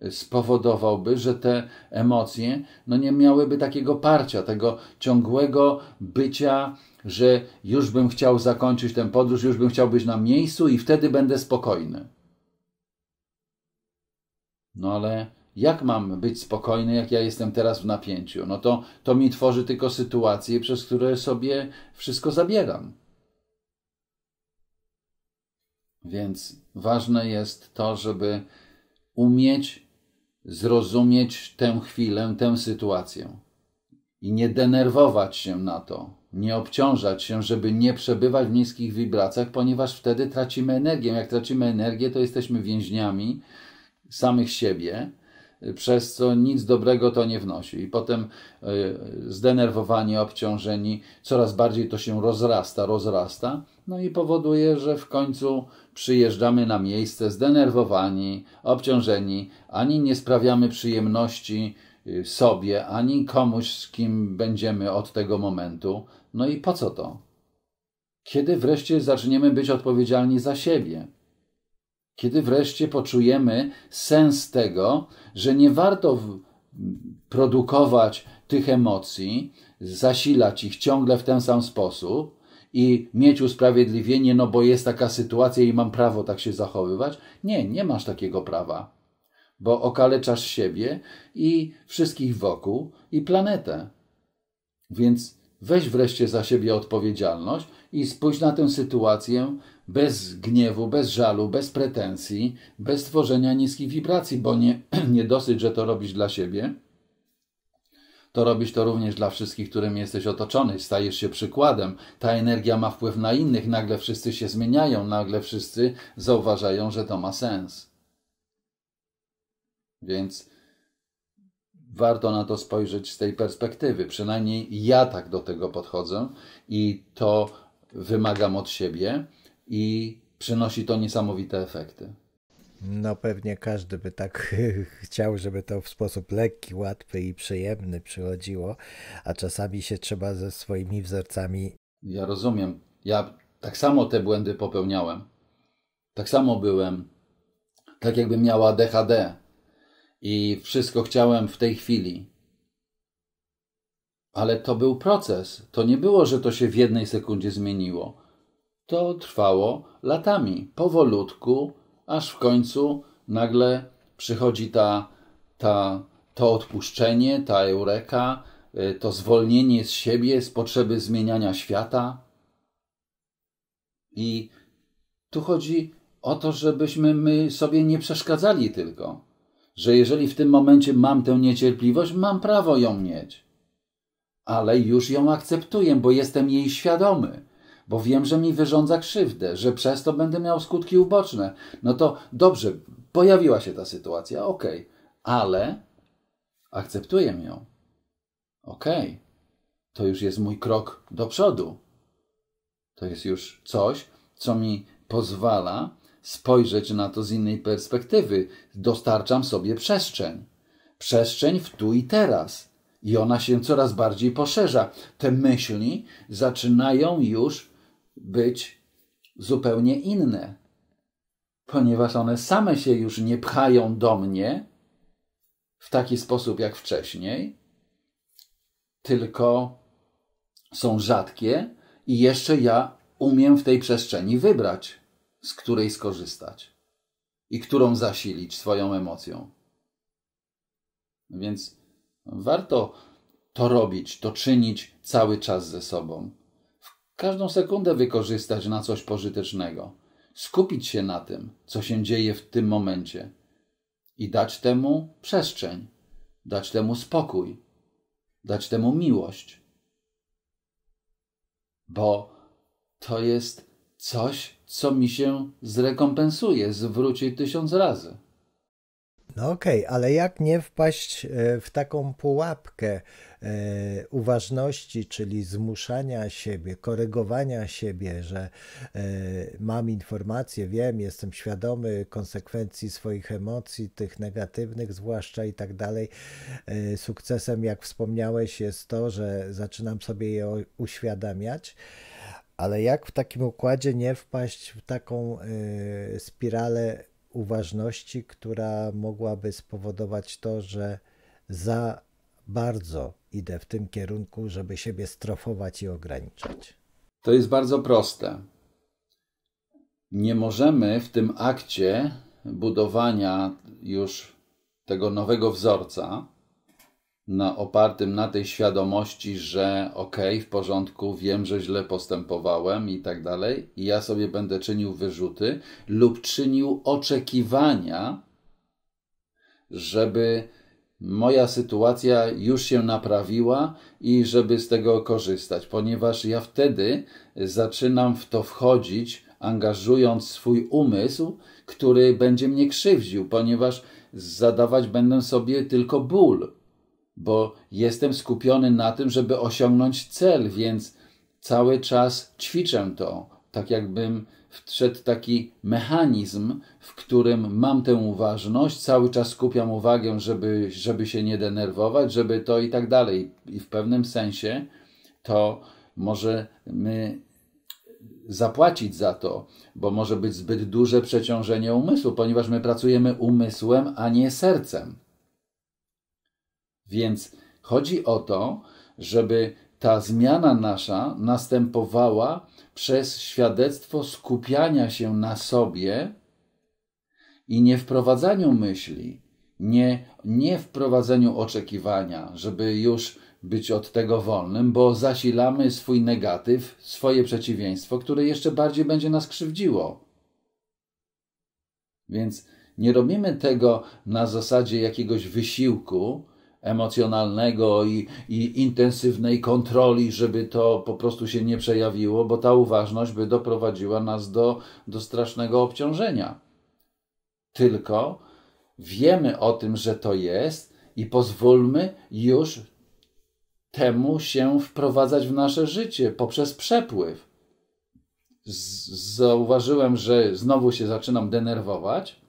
spowodowałby, że te emocje no nie miałyby takiego parcia, tego ciągłego bycia, że już bym chciał zakończyć tę podróż, już bym chciał być na miejscu i wtedy będę spokojny. No ale jak mam być spokojny, jak ja jestem teraz w napięciu? No to, to mi tworzy tylko sytuacje, przez które sobie wszystko zabieram. Więc ważne jest to, żeby umieć zrozumieć tę chwilę, tę sytuację i nie denerwować się na to, nie obciążać się, żeby nie przebywać w niskich wibracjach, ponieważ wtedy tracimy energię. Jak tracimy energię, to jesteśmy więźniami samych siebie przez co nic dobrego to nie wnosi. I potem e, zdenerwowani, obciążeni, coraz bardziej to się rozrasta, rozrasta, no i powoduje, że w końcu przyjeżdżamy na miejsce zdenerwowani, obciążeni, ani nie sprawiamy przyjemności y, sobie, ani komuś, z kim będziemy od tego momentu. No i po co to? Kiedy wreszcie zaczniemy być odpowiedzialni za siebie? Kiedy wreszcie poczujemy sens tego, że nie warto produkować tych emocji, zasilać ich ciągle w ten sam sposób i mieć usprawiedliwienie, no bo jest taka sytuacja i mam prawo tak się zachowywać. Nie, nie masz takiego prawa, bo okaleczasz siebie i wszystkich wokół i planetę. Więc weź wreszcie za siebie odpowiedzialność i spójrz na tę sytuację bez gniewu, bez żalu, bez pretensji, bez tworzenia niskich wibracji, bo nie, nie dosyć, że to robisz dla siebie, to robisz to również dla wszystkich, którymi jesteś otoczony, stajesz się przykładem. Ta energia ma wpływ na innych, nagle wszyscy się zmieniają, nagle wszyscy zauważają, że to ma sens. Więc warto na to spojrzeć z tej perspektywy. Przynajmniej ja tak do tego podchodzę i to wymagam od siebie, i przynosi to niesamowite efekty. No pewnie każdy by tak chciał, żeby to w sposób lekki, łatwy i przyjemny przychodziło, a czasami się trzeba ze swoimi wzorcami. Ja rozumiem. Ja tak samo te błędy popełniałem. Tak samo byłem, tak jakbym miała DHD i wszystko chciałem w tej chwili. Ale to był proces. To nie było, że to się w jednej sekundzie zmieniło. To trwało latami, powolutku, aż w końcu nagle przychodzi ta, ta, to odpuszczenie, ta eureka, y, to zwolnienie z siebie, z potrzeby zmieniania świata. I tu chodzi o to, żebyśmy my sobie nie przeszkadzali tylko. Że jeżeli w tym momencie mam tę niecierpliwość, mam prawo ją mieć. Ale już ją akceptuję, bo jestem jej świadomy bo wiem, że mi wyrządza krzywdę, że przez to będę miał skutki uboczne. No to dobrze, pojawiła się ta sytuacja, okej, ale akceptuję ją. Okej, to już jest mój krok do przodu. To jest już coś, co mi pozwala spojrzeć na to z innej perspektywy. Dostarczam sobie przestrzeń. Przestrzeń w tu i teraz. I ona się coraz bardziej poszerza. Te myśli zaczynają już być zupełnie inne, ponieważ one same się już nie pchają do mnie w taki sposób jak wcześniej, tylko są rzadkie i jeszcze ja umiem w tej przestrzeni wybrać, z której skorzystać i którą zasilić swoją emocją. Więc warto to robić, to czynić cały czas ze sobą. Każdą sekundę wykorzystać na coś pożytecznego, skupić się na tym, co się dzieje w tym momencie i dać temu przestrzeń, dać temu spokój, dać temu miłość. Bo to jest coś, co mi się zrekompensuje, zwróci tysiąc razy. No okej, okay, ale jak nie wpaść e, w taką pułapkę e, uważności, czyli zmuszania siebie, korygowania siebie, że e, mam informacje, wiem, jestem świadomy konsekwencji swoich emocji, tych negatywnych zwłaszcza i tak dalej. Sukcesem, jak wspomniałeś, jest to, że zaczynam sobie je uświadamiać. Ale jak w takim układzie nie wpaść w taką spiralę uważności, która mogłaby spowodować to, że za bardzo idę w tym kierunku, żeby siebie strofować i ograniczać? To jest bardzo proste. Nie możemy w tym akcie budowania już tego nowego wzorca na, opartym na tej świadomości, że okej, okay, w porządku, wiem, że źle postępowałem i tak dalej, i ja sobie będę czynił wyrzuty lub czynił oczekiwania, żeby moja sytuacja już się naprawiła i żeby z tego korzystać, ponieważ ja wtedy zaczynam w to wchodzić, angażując swój umysł, który będzie mnie krzywdził, ponieważ zadawać będę sobie tylko ból bo jestem skupiony na tym, żeby osiągnąć cel, więc cały czas ćwiczę to, tak jakbym wszedł taki mechanizm, w którym mam tę uważność, cały czas skupiam uwagę, żeby, żeby się nie denerwować, żeby to i tak dalej. I w pewnym sensie to możemy zapłacić za to, bo może być zbyt duże przeciążenie umysłu, ponieważ my pracujemy umysłem, a nie sercem. Więc chodzi o to, żeby ta zmiana nasza następowała przez świadectwo skupiania się na sobie i nie wprowadzaniu myśli, nie, nie wprowadzeniu oczekiwania, żeby już być od tego wolnym, bo zasilamy swój negatyw, swoje przeciwieństwo, które jeszcze bardziej będzie nas krzywdziło. Więc nie robimy tego na zasadzie jakiegoś wysiłku, emocjonalnego i, i intensywnej kontroli, żeby to po prostu się nie przejawiło, bo ta uważność by doprowadziła nas do, do strasznego obciążenia. Tylko wiemy o tym, że to jest i pozwólmy już temu się wprowadzać w nasze życie poprzez przepływ. zauważyłem, że znowu się zaczynam denerwować.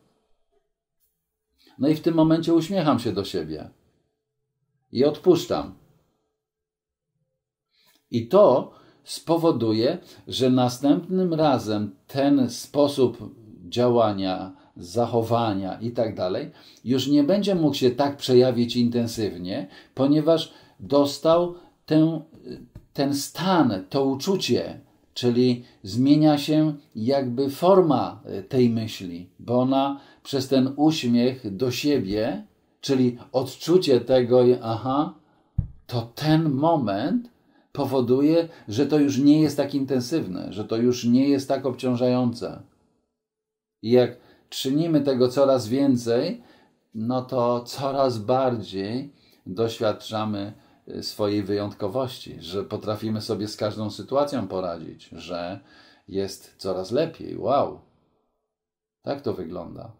No i w tym momencie uśmiecham się do siebie i odpuszczam. I to spowoduje, że następnym razem ten sposób działania, zachowania i tak dalej już nie będzie mógł się tak przejawić intensywnie, ponieważ dostał ten, ten stan, to uczucie, czyli zmienia się jakby forma tej myśli, bo ona przez ten uśmiech do siebie czyli odczucie tego, aha, to ten moment powoduje, że to już nie jest tak intensywne, że to już nie jest tak obciążające. I jak czynimy tego coraz więcej, no to coraz bardziej doświadczamy y, swojej wyjątkowości, że potrafimy sobie z każdą sytuacją poradzić, że jest coraz lepiej. Wow! Tak to wygląda.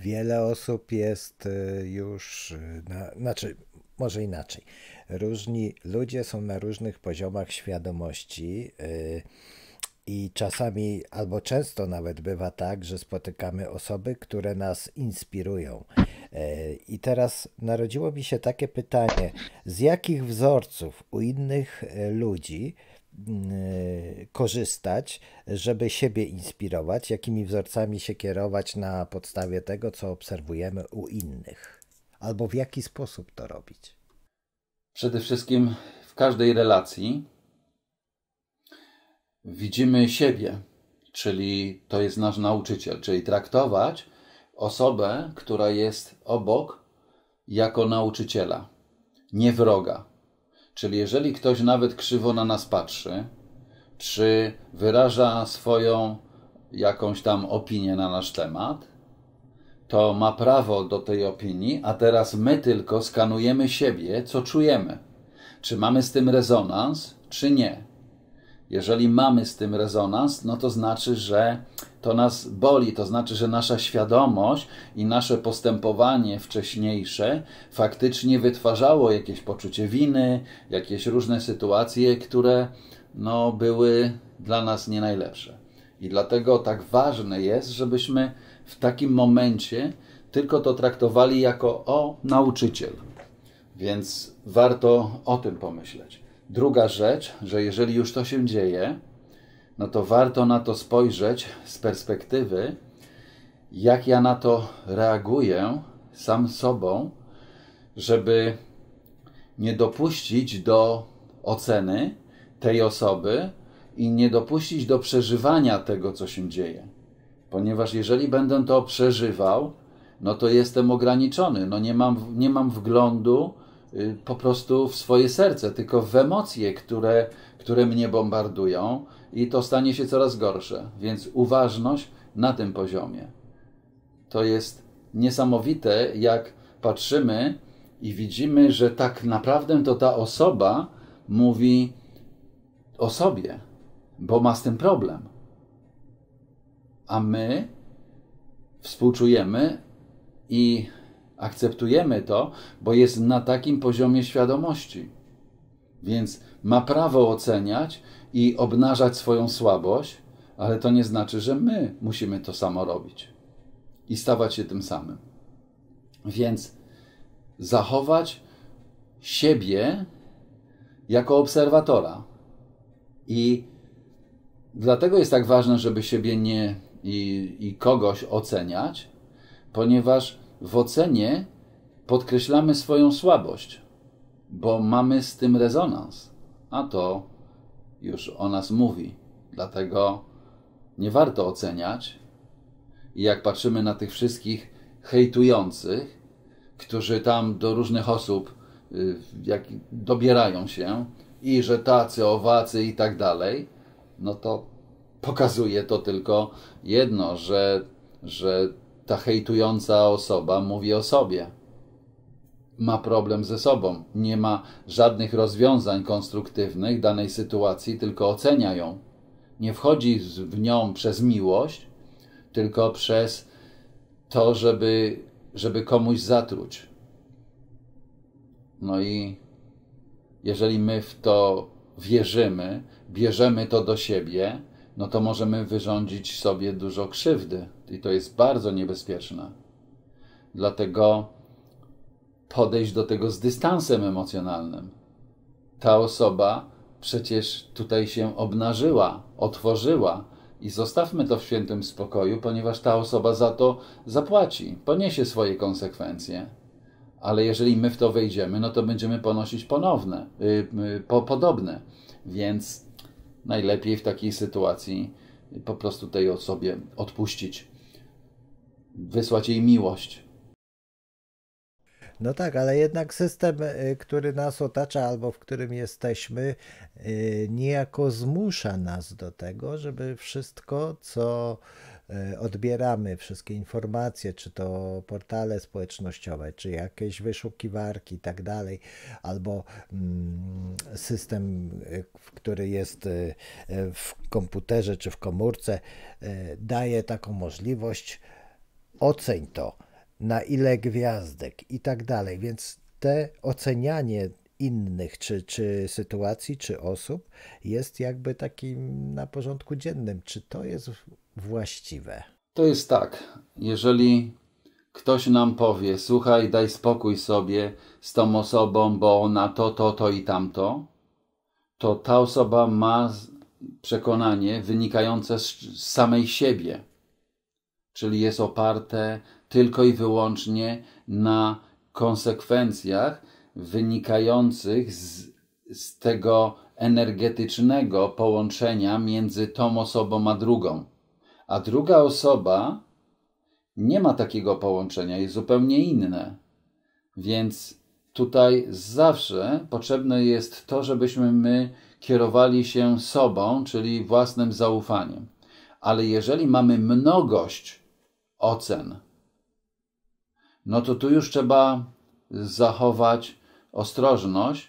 Wiele osób jest y, już, y, na, znaczy, może inaczej. Różni ludzie są na różnych poziomach świadomości. Yy, i czasami, albo często nawet bywa tak, że spotykamy osoby, które nas inspirują. Y, I teraz narodziło mi się takie pytanie: z jakich wzorców u innych ludzi Mm, y, korzystać, żeby siebie inspirować, jakimi wzorcami się kierować na podstawie tego, co obserwujemy u innych, albo w jaki sposób to robić? Przede wszystkim w każdej relacji widzimy siebie, czyli to jest nasz nauczyciel, czyli traktować osobę, która jest obok, jako nauczyciela, nie wroga Czyli jeżeli ktoś nawet krzywo na nas patrzy, czy wyraża swoją jakąś tam opinię na nasz temat, to ma prawo do tej opinii, a teraz my tylko skanujemy siebie, co czujemy. Czy mamy z tym rezonans, czy nie. Jeżeli mamy z tym rezonans, no to znaczy, że to nas boli, to znaczy, że nasza świadomość i nasze postępowanie wcześniejsze faktycznie wytwarzało jakieś poczucie winy, jakieś różne sytuacje, które no, były dla nas nie najlepsze. I dlatego tak ważne jest, żebyśmy w takim momencie tylko to traktowali jako o nauczyciel. Więc warto o tym pomyśleć. Druga rzecz, że jeżeli już to się dzieje, no to warto na to spojrzeć z perspektywy, jak ja na to reaguję sam sobą, żeby nie dopuścić do oceny tej osoby i nie dopuścić do przeżywania tego, co się dzieje. Ponieważ jeżeli będę to przeżywał, no to jestem ograniczony, no nie mam, nie mam wglądu Y, po prostu w swoje serce, tylko w emocje, które, które mnie bombardują i to stanie się coraz gorsze. Więc uważność na tym poziomie. To jest niesamowite, jak patrzymy i widzimy, że tak naprawdę to ta osoba mówi o sobie, bo ma z tym problem. A my współczujemy i Akceptujemy to, bo jest na takim poziomie świadomości. Więc ma prawo oceniać i obnażać swoją słabość, ale to nie znaczy, że my musimy to samo robić i stawać się tym samym. Więc zachować siebie jako obserwatora. I dlatego jest tak ważne, żeby siebie nie i, i kogoś oceniać, ponieważ w ocenie podkreślamy swoją słabość, bo mamy z tym rezonans, a to już o nas mówi. Dlatego nie warto oceniać. I jak patrzymy na tych wszystkich hejtujących, którzy tam do różnych osób y, jak, dobierają się i że tacy, owacy i tak dalej, no to pokazuje to tylko jedno, że, że ta hejtująca osoba mówi o sobie. Ma problem ze sobą, nie ma żadnych rozwiązań konstruktywnych danej sytuacji, tylko ocenia ją. Nie wchodzi w nią przez miłość, tylko przez to, żeby, żeby komuś zatruć. No i jeżeli my w to wierzymy, bierzemy to do siebie, no to możemy wyrządzić sobie dużo krzywdy i to jest bardzo niebezpieczne. Dlatego podejść do tego z dystansem emocjonalnym. Ta osoba przecież tutaj się obnażyła, otworzyła i zostawmy to w świętym spokoju, ponieważ ta osoba za to zapłaci, poniesie swoje konsekwencje. Ale jeżeli my w to wejdziemy, no to będziemy ponosić ponowne, yy, po, podobne. Więc najlepiej w takiej sytuacji po prostu tej osobie odpuścić, wysłać jej miłość. No tak, ale jednak system, y, który nas otacza albo w którym jesteśmy, y, niejako zmusza nas do tego, żeby wszystko, co E, odbieramy wszystkie informacje, czy to portale społecznościowe, czy jakieś wyszukiwarki i tak dalej, albo mm, system, e, który jest e, w komputerze czy w komórce, daje taką możliwość, oceń to, na ile gwiazdek i tak dalej, więc te ocenianie innych, czy, czy sytuacji, czy osób jest jakby takim na porządku dziennym. Czy to jest właściwe. To jest tak. Jeżeli ktoś nam powie, słuchaj, daj spokój sobie z tą osobą, bo ona to, to, to i tamto, to ta osoba ma przekonanie wynikające z samej siebie, czyli jest oparte tylko i wyłącznie na konsekwencjach wynikających z, z tego energetycznego połączenia między tą osobą a drugą a druga osoba nie ma takiego połączenia, jest zupełnie inne. Więc tutaj zawsze potrzebne jest to, żebyśmy my kierowali się sobą, czyli własnym zaufaniem. Ale jeżeli mamy mnogość ocen, no to tu już trzeba zachować ostrożność,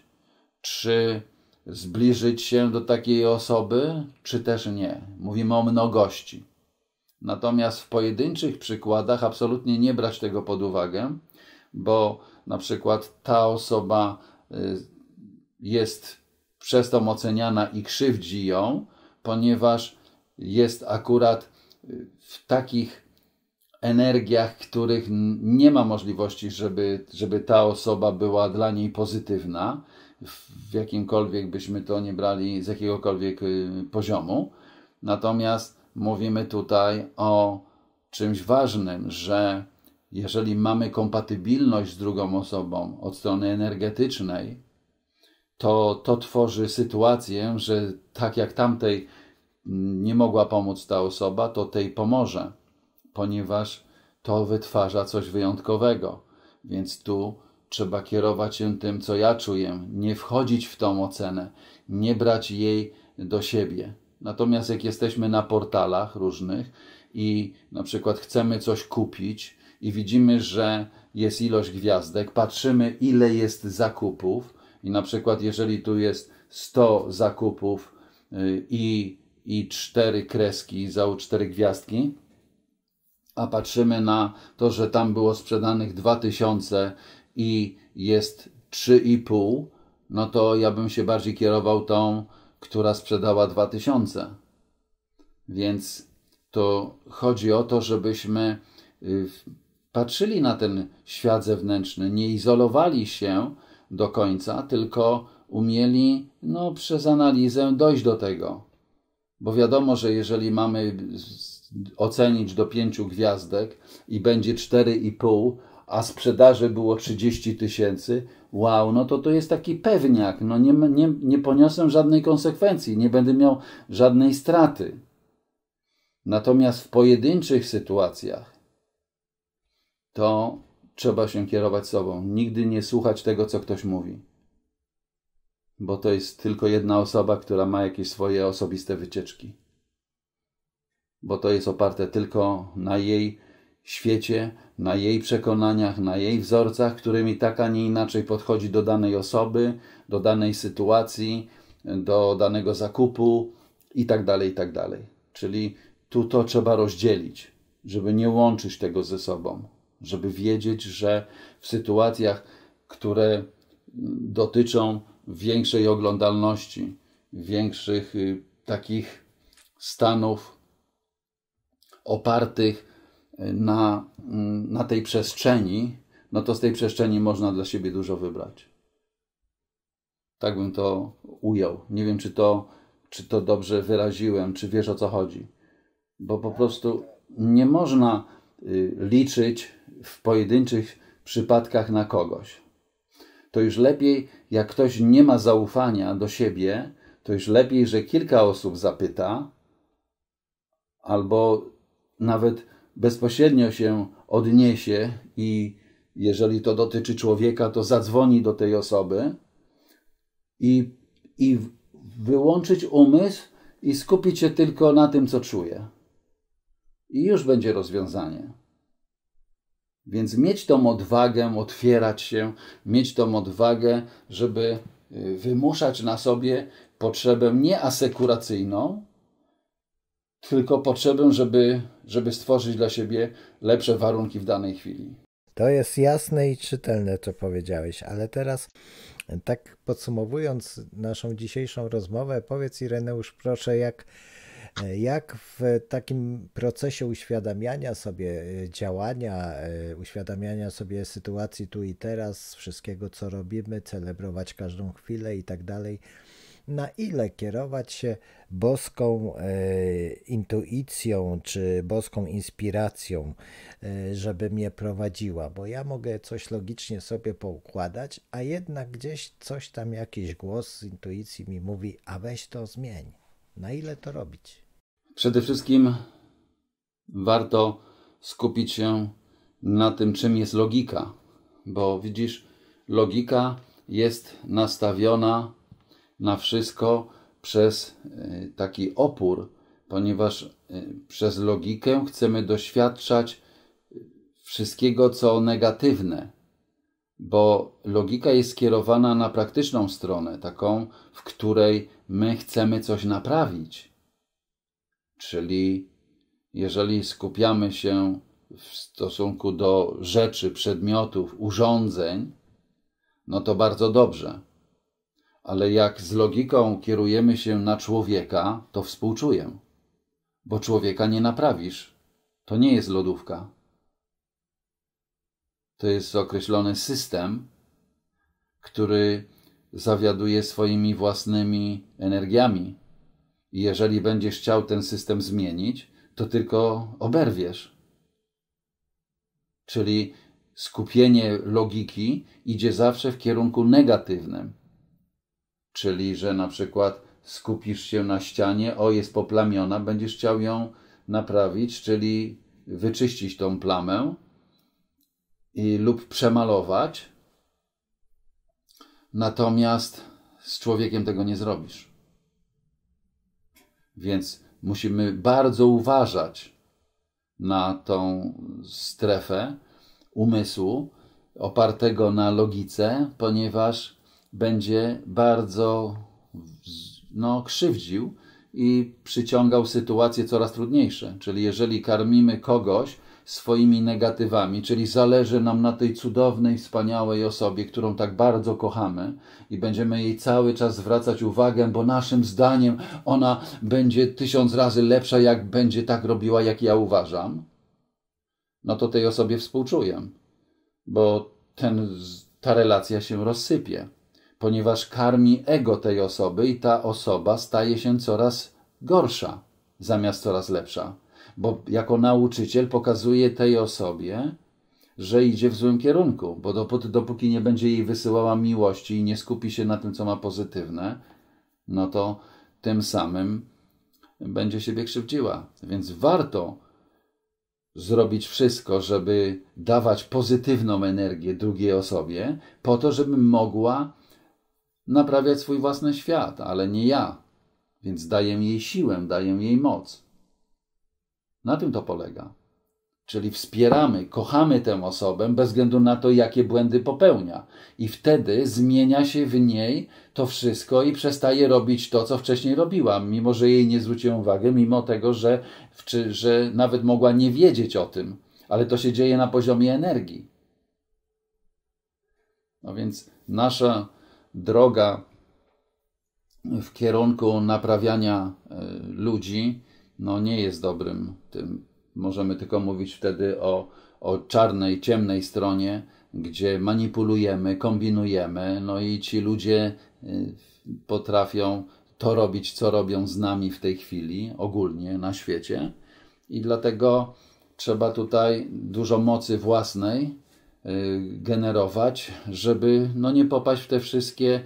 czy zbliżyć się do takiej osoby, czy też nie. Mówimy o mnogości. Natomiast w pojedynczych przykładach absolutnie nie brać tego pod uwagę, bo na przykład ta osoba y, jest przez to oceniana i krzywdzi ją, ponieważ jest akurat y, w takich energiach, których nie ma możliwości, żeby, żeby ta osoba była dla niej pozytywna, w jakimkolwiek byśmy to nie brali, z jakiegokolwiek y, poziomu. Natomiast mówimy tutaj o czymś ważnym, że jeżeli mamy kompatybilność z drugą osobą od strony energetycznej, to to tworzy sytuację, że tak jak tamtej nie mogła pomóc ta osoba, to tej pomoże, ponieważ to wytwarza coś wyjątkowego. Więc tu trzeba kierować się tym, co ja czuję, nie wchodzić w tą ocenę, nie brać jej do siebie. Natomiast jak jesteśmy na portalach różnych i na przykład chcemy coś kupić i widzimy, że jest ilość gwiazdek, patrzymy ile jest zakupów i na przykład jeżeli tu jest 100 zakupów y, i, i 4 kreski, za 4 gwiazdki, a patrzymy na to, że tam było sprzedanych 2000 i jest 3,5, no to ja bym się bardziej kierował tą która sprzedała 2000. Więc to chodzi o to, żebyśmy y, patrzyli na ten świat zewnętrzny, nie izolowali się do końca, tylko umieli no, przez analizę dojść do tego. Bo wiadomo, że jeżeli mamy ocenić do pięciu gwiazdek i będzie 4,5, a sprzedaży było 30 tysięcy, wow, no to to jest taki pewniak, no nie, nie, nie poniosę żadnej konsekwencji, nie będę miał żadnej straty. Natomiast w pojedynczych sytuacjach to trzeba się kierować sobą. Nigdy nie słuchać tego, co ktoś mówi. Bo to jest tylko jedna osoba, która ma jakieś swoje osobiste wycieczki. Bo to jest oparte tylko na jej świecie, na jej przekonaniach, na jej wzorcach, którymi tak, a nie inaczej podchodzi do danej osoby, do danej sytuacji, do danego zakupu itd. Tak itd. Tak Czyli tu to trzeba rozdzielić, żeby nie łączyć tego ze sobą, żeby wiedzieć, że w sytuacjach, które dotyczą większej oglądalności, większych y, takich stanów opartych na, na tej przestrzeni, no to z tej przestrzeni można dla siebie dużo wybrać. Tak bym to ujął. Nie wiem, czy to, czy to dobrze wyraziłem, czy wiesz o co chodzi. Bo po prostu nie można y, liczyć w pojedynczych przypadkach na kogoś. To już lepiej, jak ktoś nie ma zaufania do siebie, to już lepiej, że kilka osób zapyta, albo nawet bezpośrednio się odniesie i jeżeli to dotyczy człowieka, to zadzwoni do tej osoby i, i wyłączyć umysł i skupić się tylko na tym, co czuje. I już będzie rozwiązanie. Więc mieć tą odwagę, otwierać się, mieć tą odwagę, żeby y, wymuszać na sobie potrzebę nieasekuracyjną tylko potrzebę, żeby, żeby stworzyć dla siebie lepsze warunki w danej chwili. To jest jasne i czytelne, co powiedziałeś, ale teraz tak podsumowując naszą dzisiejszą rozmowę, powiedz Ireneusz proszę, jak, jak w takim procesie uświadamiania sobie działania, e, uświadamiania sobie sytuacji tu i teraz, wszystkiego co robimy, celebrować każdą chwilę i tak dalej, na ile kierować się boską e, intuicją czy boską inspiracją, e, żeby mnie prowadziła, bo ja mogę coś logicznie sobie poukładać, a jednak gdzieś coś tam, jakiś głos z intuicji mi mówi, a weź to zmień. Na ile to robić? Przede wszystkim warto skupić się na tym, czym jest logika, bo widzisz, logika jest nastawiona na wszystko przez e, taki opór, ponieważ e, przez logikę chcemy doświadczać e, wszystkiego, co negatywne, bo logika jest skierowana na praktyczną stronę, taką, w której my chcemy coś naprawić. Czyli jeżeli skupiamy się w stosunku do rzeczy, przedmiotów, urządzeń, no to bardzo dobrze ale jak z logiką kierujemy się na człowieka, to współczuję, bo człowieka nie naprawisz. To nie jest lodówka. To jest określony system, który zawiaduje swoimi własnymi energiami. I jeżeli będziesz chciał ten system zmienić, to tylko oberwiesz. Czyli skupienie logiki idzie zawsze w kierunku negatywnym Czyli, że na przykład skupisz się na ścianie, o jest poplamiona, będziesz chciał ją naprawić, czyli wyczyścić tą plamę i, lub przemalować. Natomiast z człowiekiem tego nie zrobisz. Więc musimy bardzo uważać na tą strefę umysłu opartego na logice, ponieważ będzie bardzo no, krzywdził i przyciągał sytuacje coraz trudniejsze. Czyli jeżeli karmimy kogoś swoimi negatywami, czyli zależy nam na tej cudownej, wspaniałej osobie, którą tak bardzo kochamy i będziemy jej cały czas zwracać uwagę, bo naszym zdaniem ona będzie tysiąc razy lepsza, jak będzie tak robiła, jak ja uważam, no to tej osobie współczuję, bo ten, ta relacja się rozsypie ponieważ karmi ego tej osoby i ta osoba staje się coraz gorsza zamiast coraz lepsza. Bo jako nauczyciel pokazuje tej osobie, że idzie w złym kierunku, bo dopóty, dopóki nie będzie jej wysyłała miłości i nie skupi się na tym, co ma pozytywne, no to tym samym będzie siebie krzywdziła. Więc warto zrobić wszystko, żeby dawać pozytywną energię drugiej osobie, po to, żeby mogła naprawiać swój własny świat, ale nie ja. Więc daję jej siłę, daję jej moc. Na tym to polega. Czyli wspieramy, kochamy tę osobę bez względu na to, jakie błędy popełnia. I wtedy zmienia się w niej to wszystko i przestaje robić to, co wcześniej robiła, mimo że jej nie zwróciłem uwagi, mimo tego, że, czy, że nawet mogła nie wiedzieć o tym. Ale to się dzieje na poziomie energii. No więc nasza droga w kierunku naprawiania e, ludzi no, nie jest dobrym tym. Możemy tylko mówić wtedy o, o czarnej, ciemnej stronie, gdzie manipulujemy, kombinujemy, no i ci ludzie e, potrafią to robić, co robią z nami w tej chwili, ogólnie na świecie. I dlatego trzeba tutaj dużo mocy własnej, Y, generować, żeby no nie popaść w te wszystkie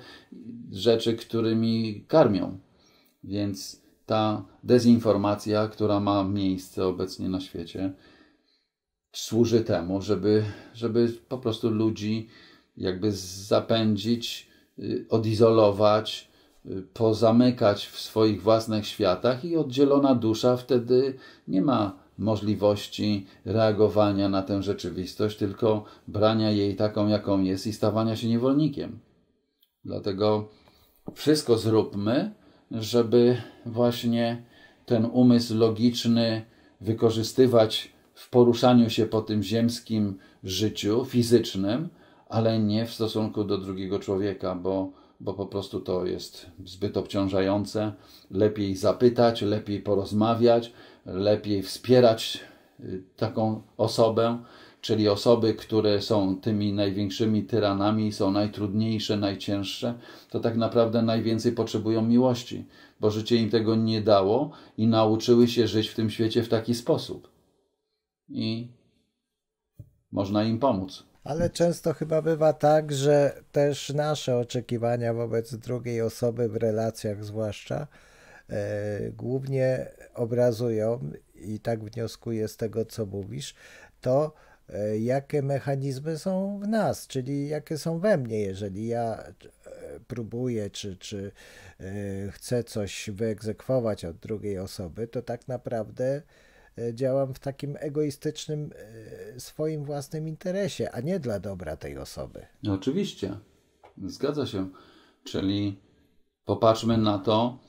rzeczy, którymi karmią. Więc ta dezinformacja, która ma miejsce obecnie na świecie, służy temu, żeby, żeby po prostu ludzi jakby zapędzić, y, odizolować, y, pozamykać w swoich własnych światach i oddzielona dusza wtedy nie ma możliwości reagowania na tę rzeczywistość, tylko brania jej taką, jaką jest i stawania się niewolnikiem. Dlatego wszystko zróbmy, żeby właśnie ten umysł logiczny wykorzystywać w poruszaniu się po tym ziemskim życiu fizycznym, ale nie w stosunku do drugiego człowieka, bo, bo po prostu to jest zbyt obciążające. Lepiej zapytać, lepiej porozmawiać, lepiej wspierać y, taką osobę, czyli osoby, które są tymi największymi tyranami, są najtrudniejsze, najcięższe, to tak naprawdę najwięcej potrzebują miłości, bo życie im tego nie dało i nauczyły się żyć w tym świecie w taki sposób. I można im pomóc. Ale często chyba bywa tak, że też nasze oczekiwania wobec drugiej osoby w relacjach, zwłaszcza, E, głównie obrazują, i tak wnioskuję z tego, co mówisz, to e, jakie mechanizmy są w nas, czyli jakie są we mnie, jeżeli ja e, próbuję, czy, czy chcę coś wyegzekwować od drugiej osoby, to tak naprawdę działam w takim egoistycznym swoim własnym interesie, a nie dla dobra tej osoby. Oczywiście, zgadza się. Czyli popatrzmy na to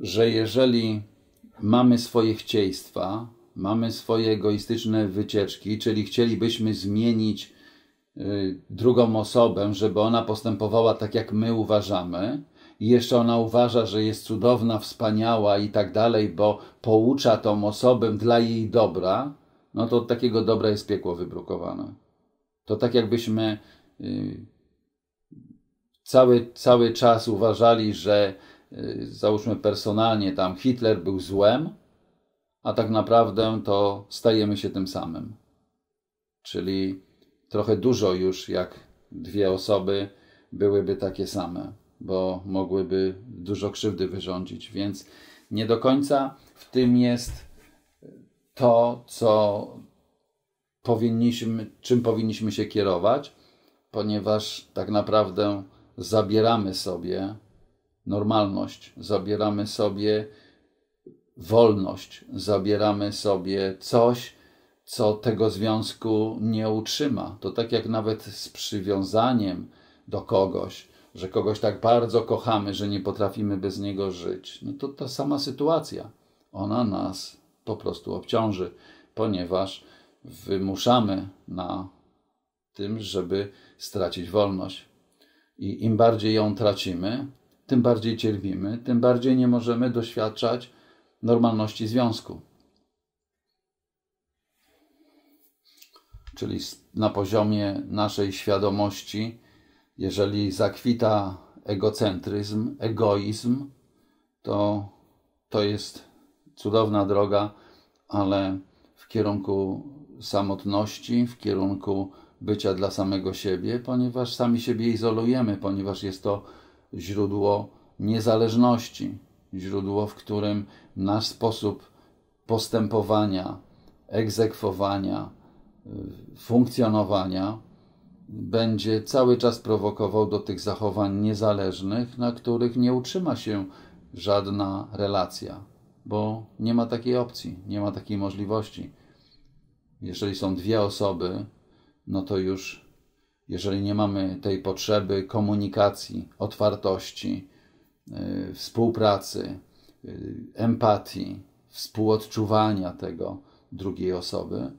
że jeżeli mamy swoje chcieństwa, mamy swoje egoistyczne wycieczki, czyli chcielibyśmy zmienić y, drugą osobę, żeby ona postępowała tak, jak my uważamy, i jeszcze ona uważa, że jest cudowna, wspaniała i tak dalej, bo poucza tą osobę dla jej dobra, no to od takiego dobra jest piekło wybrukowane. To tak jakbyśmy y, cały, cały czas uważali, że Y, załóżmy personalnie tam Hitler był złem, a tak naprawdę to stajemy się tym samym. Czyli trochę dużo już, jak dwie osoby byłyby takie same, bo mogłyby dużo krzywdy wyrządzić, więc nie do końca w tym jest to, co powinniśmy, czym powinniśmy się kierować, ponieważ tak naprawdę zabieramy sobie normalność, zabieramy sobie wolność, zabieramy sobie coś, co tego związku nie utrzyma. To tak jak nawet z przywiązaniem do kogoś, że kogoś tak bardzo kochamy, że nie potrafimy bez niego żyć. No to ta sama sytuacja. Ona nas po prostu obciąży, ponieważ wymuszamy na tym, żeby stracić wolność. I im bardziej ją tracimy, tym bardziej cierpimy, tym bardziej nie możemy doświadczać normalności związku. Czyli na poziomie naszej świadomości, jeżeli zakwita egocentryzm, egoizm, to, to jest cudowna droga, ale w kierunku samotności, w kierunku bycia dla samego siebie, ponieważ sami siebie izolujemy, ponieważ jest to źródło niezależności, źródło, w którym nasz sposób postępowania, egzekwowania, y, funkcjonowania będzie cały czas prowokował do tych zachowań niezależnych, na których nie utrzyma się żadna relacja, bo nie ma takiej opcji, nie ma takiej możliwości. Jeżeli są dwie osoby, no to już jeżeli nie mamy tej potrzeby komunikacji, otwartości, y, współpracy, y, empatii, współodczuwania tego drugiej osoby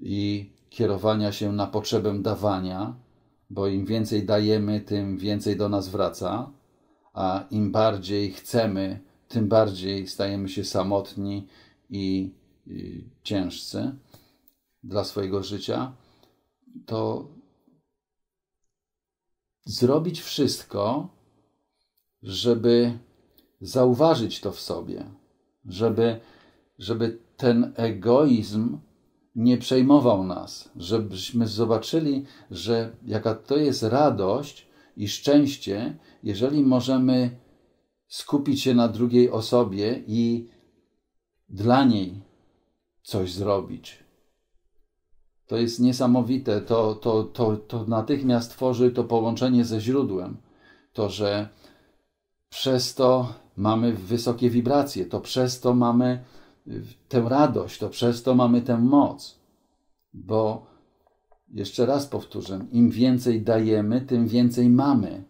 i kierowania się na potrzebę dawania, bo im więcej dajemy, tym więcej do nas wraca, a im bardziej chcemy, tym bardziej stajemy się samotni i, i y, ciężcy dla swojego życia, to zrobić wszystko, żeby zauważyć to w sobie, żeby, żeby ten egoizm nie przejmował nas, żebyśmy zobaczyli, że jaka to jest radość i szczęście, jeżeli możemy skupić się na drugiej osobie i dla niej coś zrobić. To jest niesamowite. To, to, to, to natychmiast tworzy to połączenie ze źródłem. To, że przez to mamy wysokie wibracje, to przez to mamy y, tę radość, to przez to mamy tę moc. Bo jeszcze raz powtórzę, im więcej dajemy, tym więcej mamy.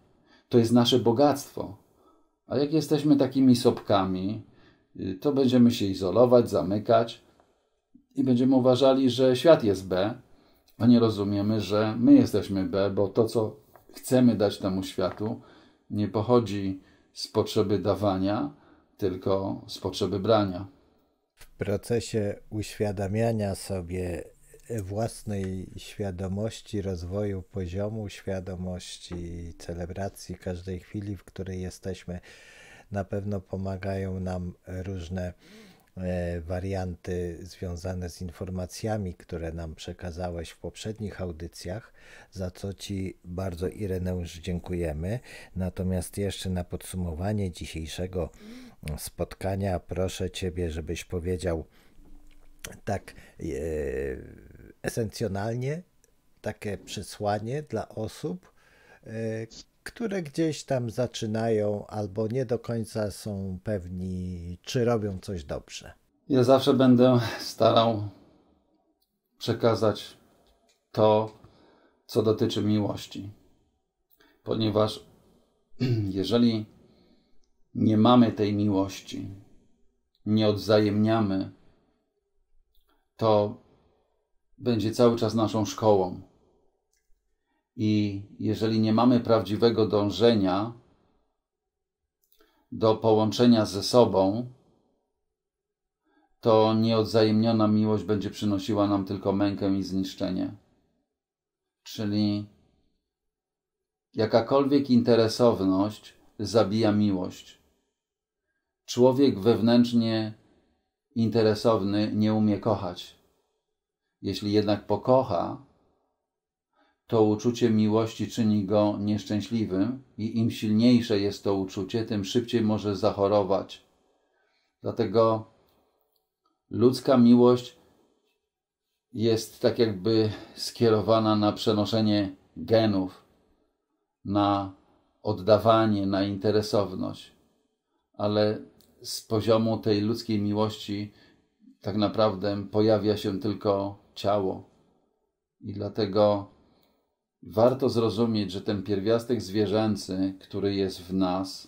To jest nasze bogactwo. A jak jesteśmy takimi sopkami, y, to będziemy się izolować, zamykać, i będziemy uważali, że świat jest B, a nie rozumiemy, że my jesteśmy B, bo to, co chcemy dać temu światu, nie pochodzi z potrzeby dawania, tylko z potrzeby brania. W procesie uświadamiania sobie własnej świadomości, rozwoju poziomu świadomości, celebracji każdej chwili, w której jesteśmy, na pewno pomagają nam różne E, warianty związane z informacjami, które nam przekazałeś w poprzednich audycjach, za co Ci bardzo Ireneusz dziękujemy. Natomiast jeszcze na podsumowanie dzisiejszego spotkania proszę Ciebie, żebyś powiedział tak e, esencjonalnie takie przesłanie dla osób, e, które gdzieś tam zaczynają albo nie do końca są pewni, czy robią coś dobrze. Ja zawsze będę starał przekazać to, co dotyczy miłości, ponieważ jeżeli nie mamy tej miłości, nie odzajemniamy, to będzie cały czas naszą szkołą i jeżeli nie mamy prawdziwego dążenia do połączenia ze sobą, to nieodzajemniona miłość będzie przynosiła nam tylko mękę i zniszczenie. Czyli jakakolwiek interesowność zabija miłość. Człowiek wewnętrznie interesowny nie umie kochać. Jeśli jednak pokocha, to uczucie miłości czyni go nieszczęśliwym i im silniejsze jest to uczucie, tym szybciej może zachorować. Dlatego ludzka miłość jest tak jakby skierowana na przenoszenie genów, na oddawanie, na interesowność, ale z poziomu tej ludzkiej miłości tak naprawdę pojawia się tylko ciało. I dlatego warto zrozumieć, że ten pierwiastek zwierzęcy, który jest w nas,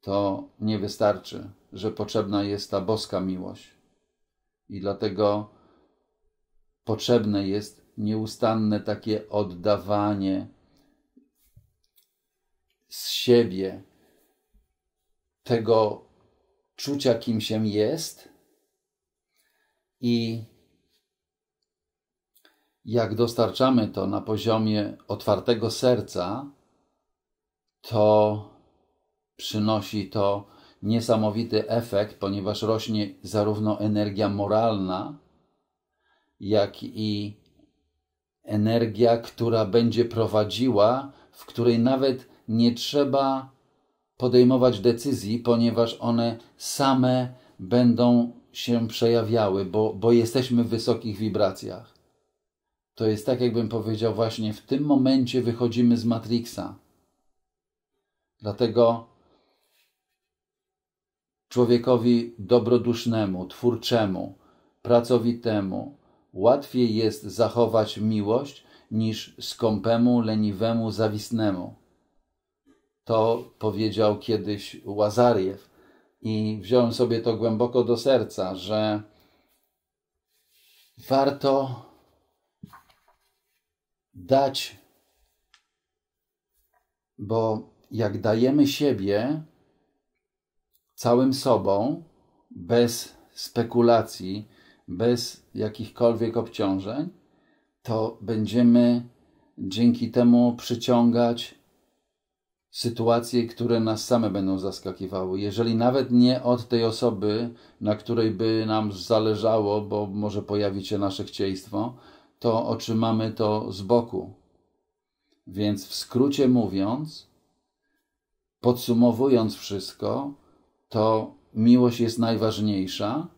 to nie wystarczy, że potrzebna jest ta boska miłość. I dlatego potrzebne jest nieustanne takie oddawanie z siebie tego czucia, kim się jest i jak dostarczamy to na poziomie otwartego serca, to przynosi to niesamowity efekt, ponieważ rośnie zarówno energia moralna, jak i energia, która będzie prowadziła, w której nawet nie trzeba podejmować decyzji, ponieważ one same będą się przejawiały, bo, bo jesteśmy w wysokich wibracjach. To jest tak, jakbym powiedział, właśnie w tym momencie wychodzimy z Matrixa. Dlatego człowiekowi dobrodusznemu, twórczemu, pracowitemu łatwiej jest zachować miłość niż skąpemu, leniwemu, zawisnemu. To powiedział kiedyś Łazariew i wziąłem sobie to głęboko do serca, że warto dać, bo jak dajemy siebie całym sobą, bez spekulacji, bez jakichkolwiek obciążeń, to będziemy dzięki temu przyciągać sytuacje, które nas same będą zaskakiwały. Jeżeli nawet nie od tej osoby, na której by nam zależało, bo może pojawić się nasze chcieństwo, to mamy to z boku. Więc w skrócie mówiąc, podsumowując wszystko, to miłość jest najważniejsza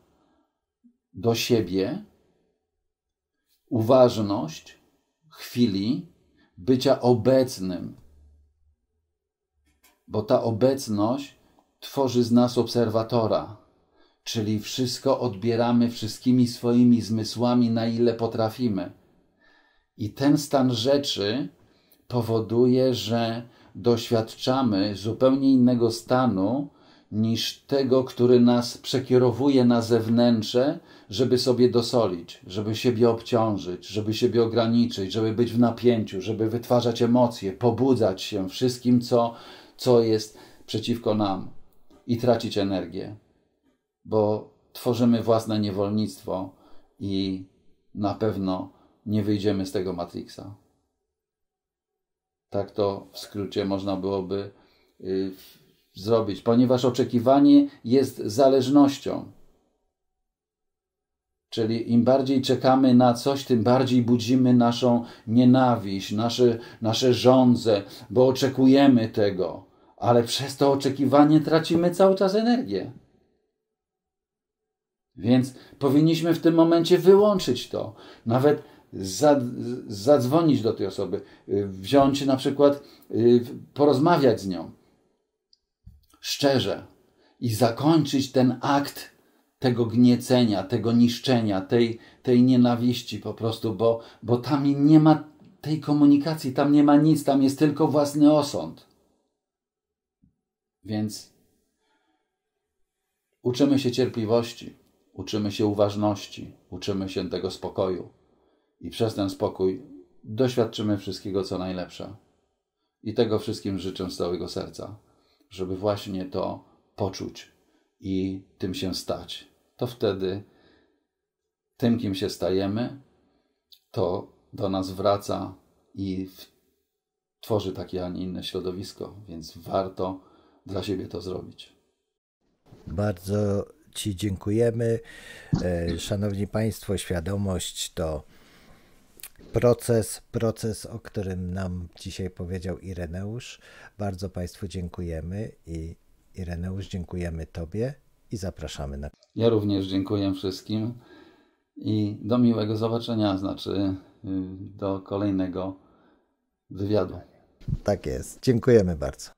do siebie, uważność, chwili, bycia obecnym. Bo ta obecność tworzy z nas obserwatora czyli wszystko odbieramy wszystkimi swoimi zmysłami, na ile potrafimy. I ten stan rzeczy powoduje, że doświadczamy zupełnie innego stanu niż tego, który nas przekierowuje na zewnętrze, żeby sobie dosolić, żeby siebie obciążyć, żeby siebie ograniczyć, żeby być w napięciu, żeby wytwarzać emocje, pobudzać się wszystkim, co, co jest przeciwko nam i tracić energię bo tworzymy własne niewolnictwo i na pewno nie wyjdziemy z tego Matrixa. Tak to w skrócie można byłoby y, zrobić, ponieważ oczekiwanie jest zależnością. Czyli im bardziej czekamy na coś, tym bardziej budzimy naszą nienawiść, nasze, nasze żądze, bo oczekujemy tego, ale przez to oczekiwanie tracimy cały czas energię. Więc powinniśmy w tym momencie wyłączyć to. Nawet zadzwonić do tej osoby, y, wziąć na przykład, y, porozmawiać z nią szczerze i zakończyć ten akt tego gniecenia, tego niszczenia, tej, tej nienawiści po prostu, bo, bo tam nie ma tej komunikacji, tam nie ma nic, tam jest tylko własny osąd. Więc uczymy się cierpliwości uczymy się uważności, uczymy się tego spokoju i przez ten spokój doświadczymy wszystkiego, co najlepsze. I tego wszystkim życzę z całego serca, żeby właśnie to poczuć i tym się stać. To wtedy tym, kim się stajemy, to do nas wraca i tworzy takie, a nie inne środowisko, więc warto dla siebie to zrobić. Bardzo Ci dziękujemy. E, szanowni Państwo, świadomość to proces, proces, o którym nam dzisiaj powiedział Ireneusz. Bardzo Państwu dziękujemy i Ireneusz, dziękujemy Tobie i zapraszamy na. Ja również dziękuję wszystkim i do miłego zobaczenia, znaczy y, do kolejnego wywiadu. Tak jest. Dziękujemy bardzo.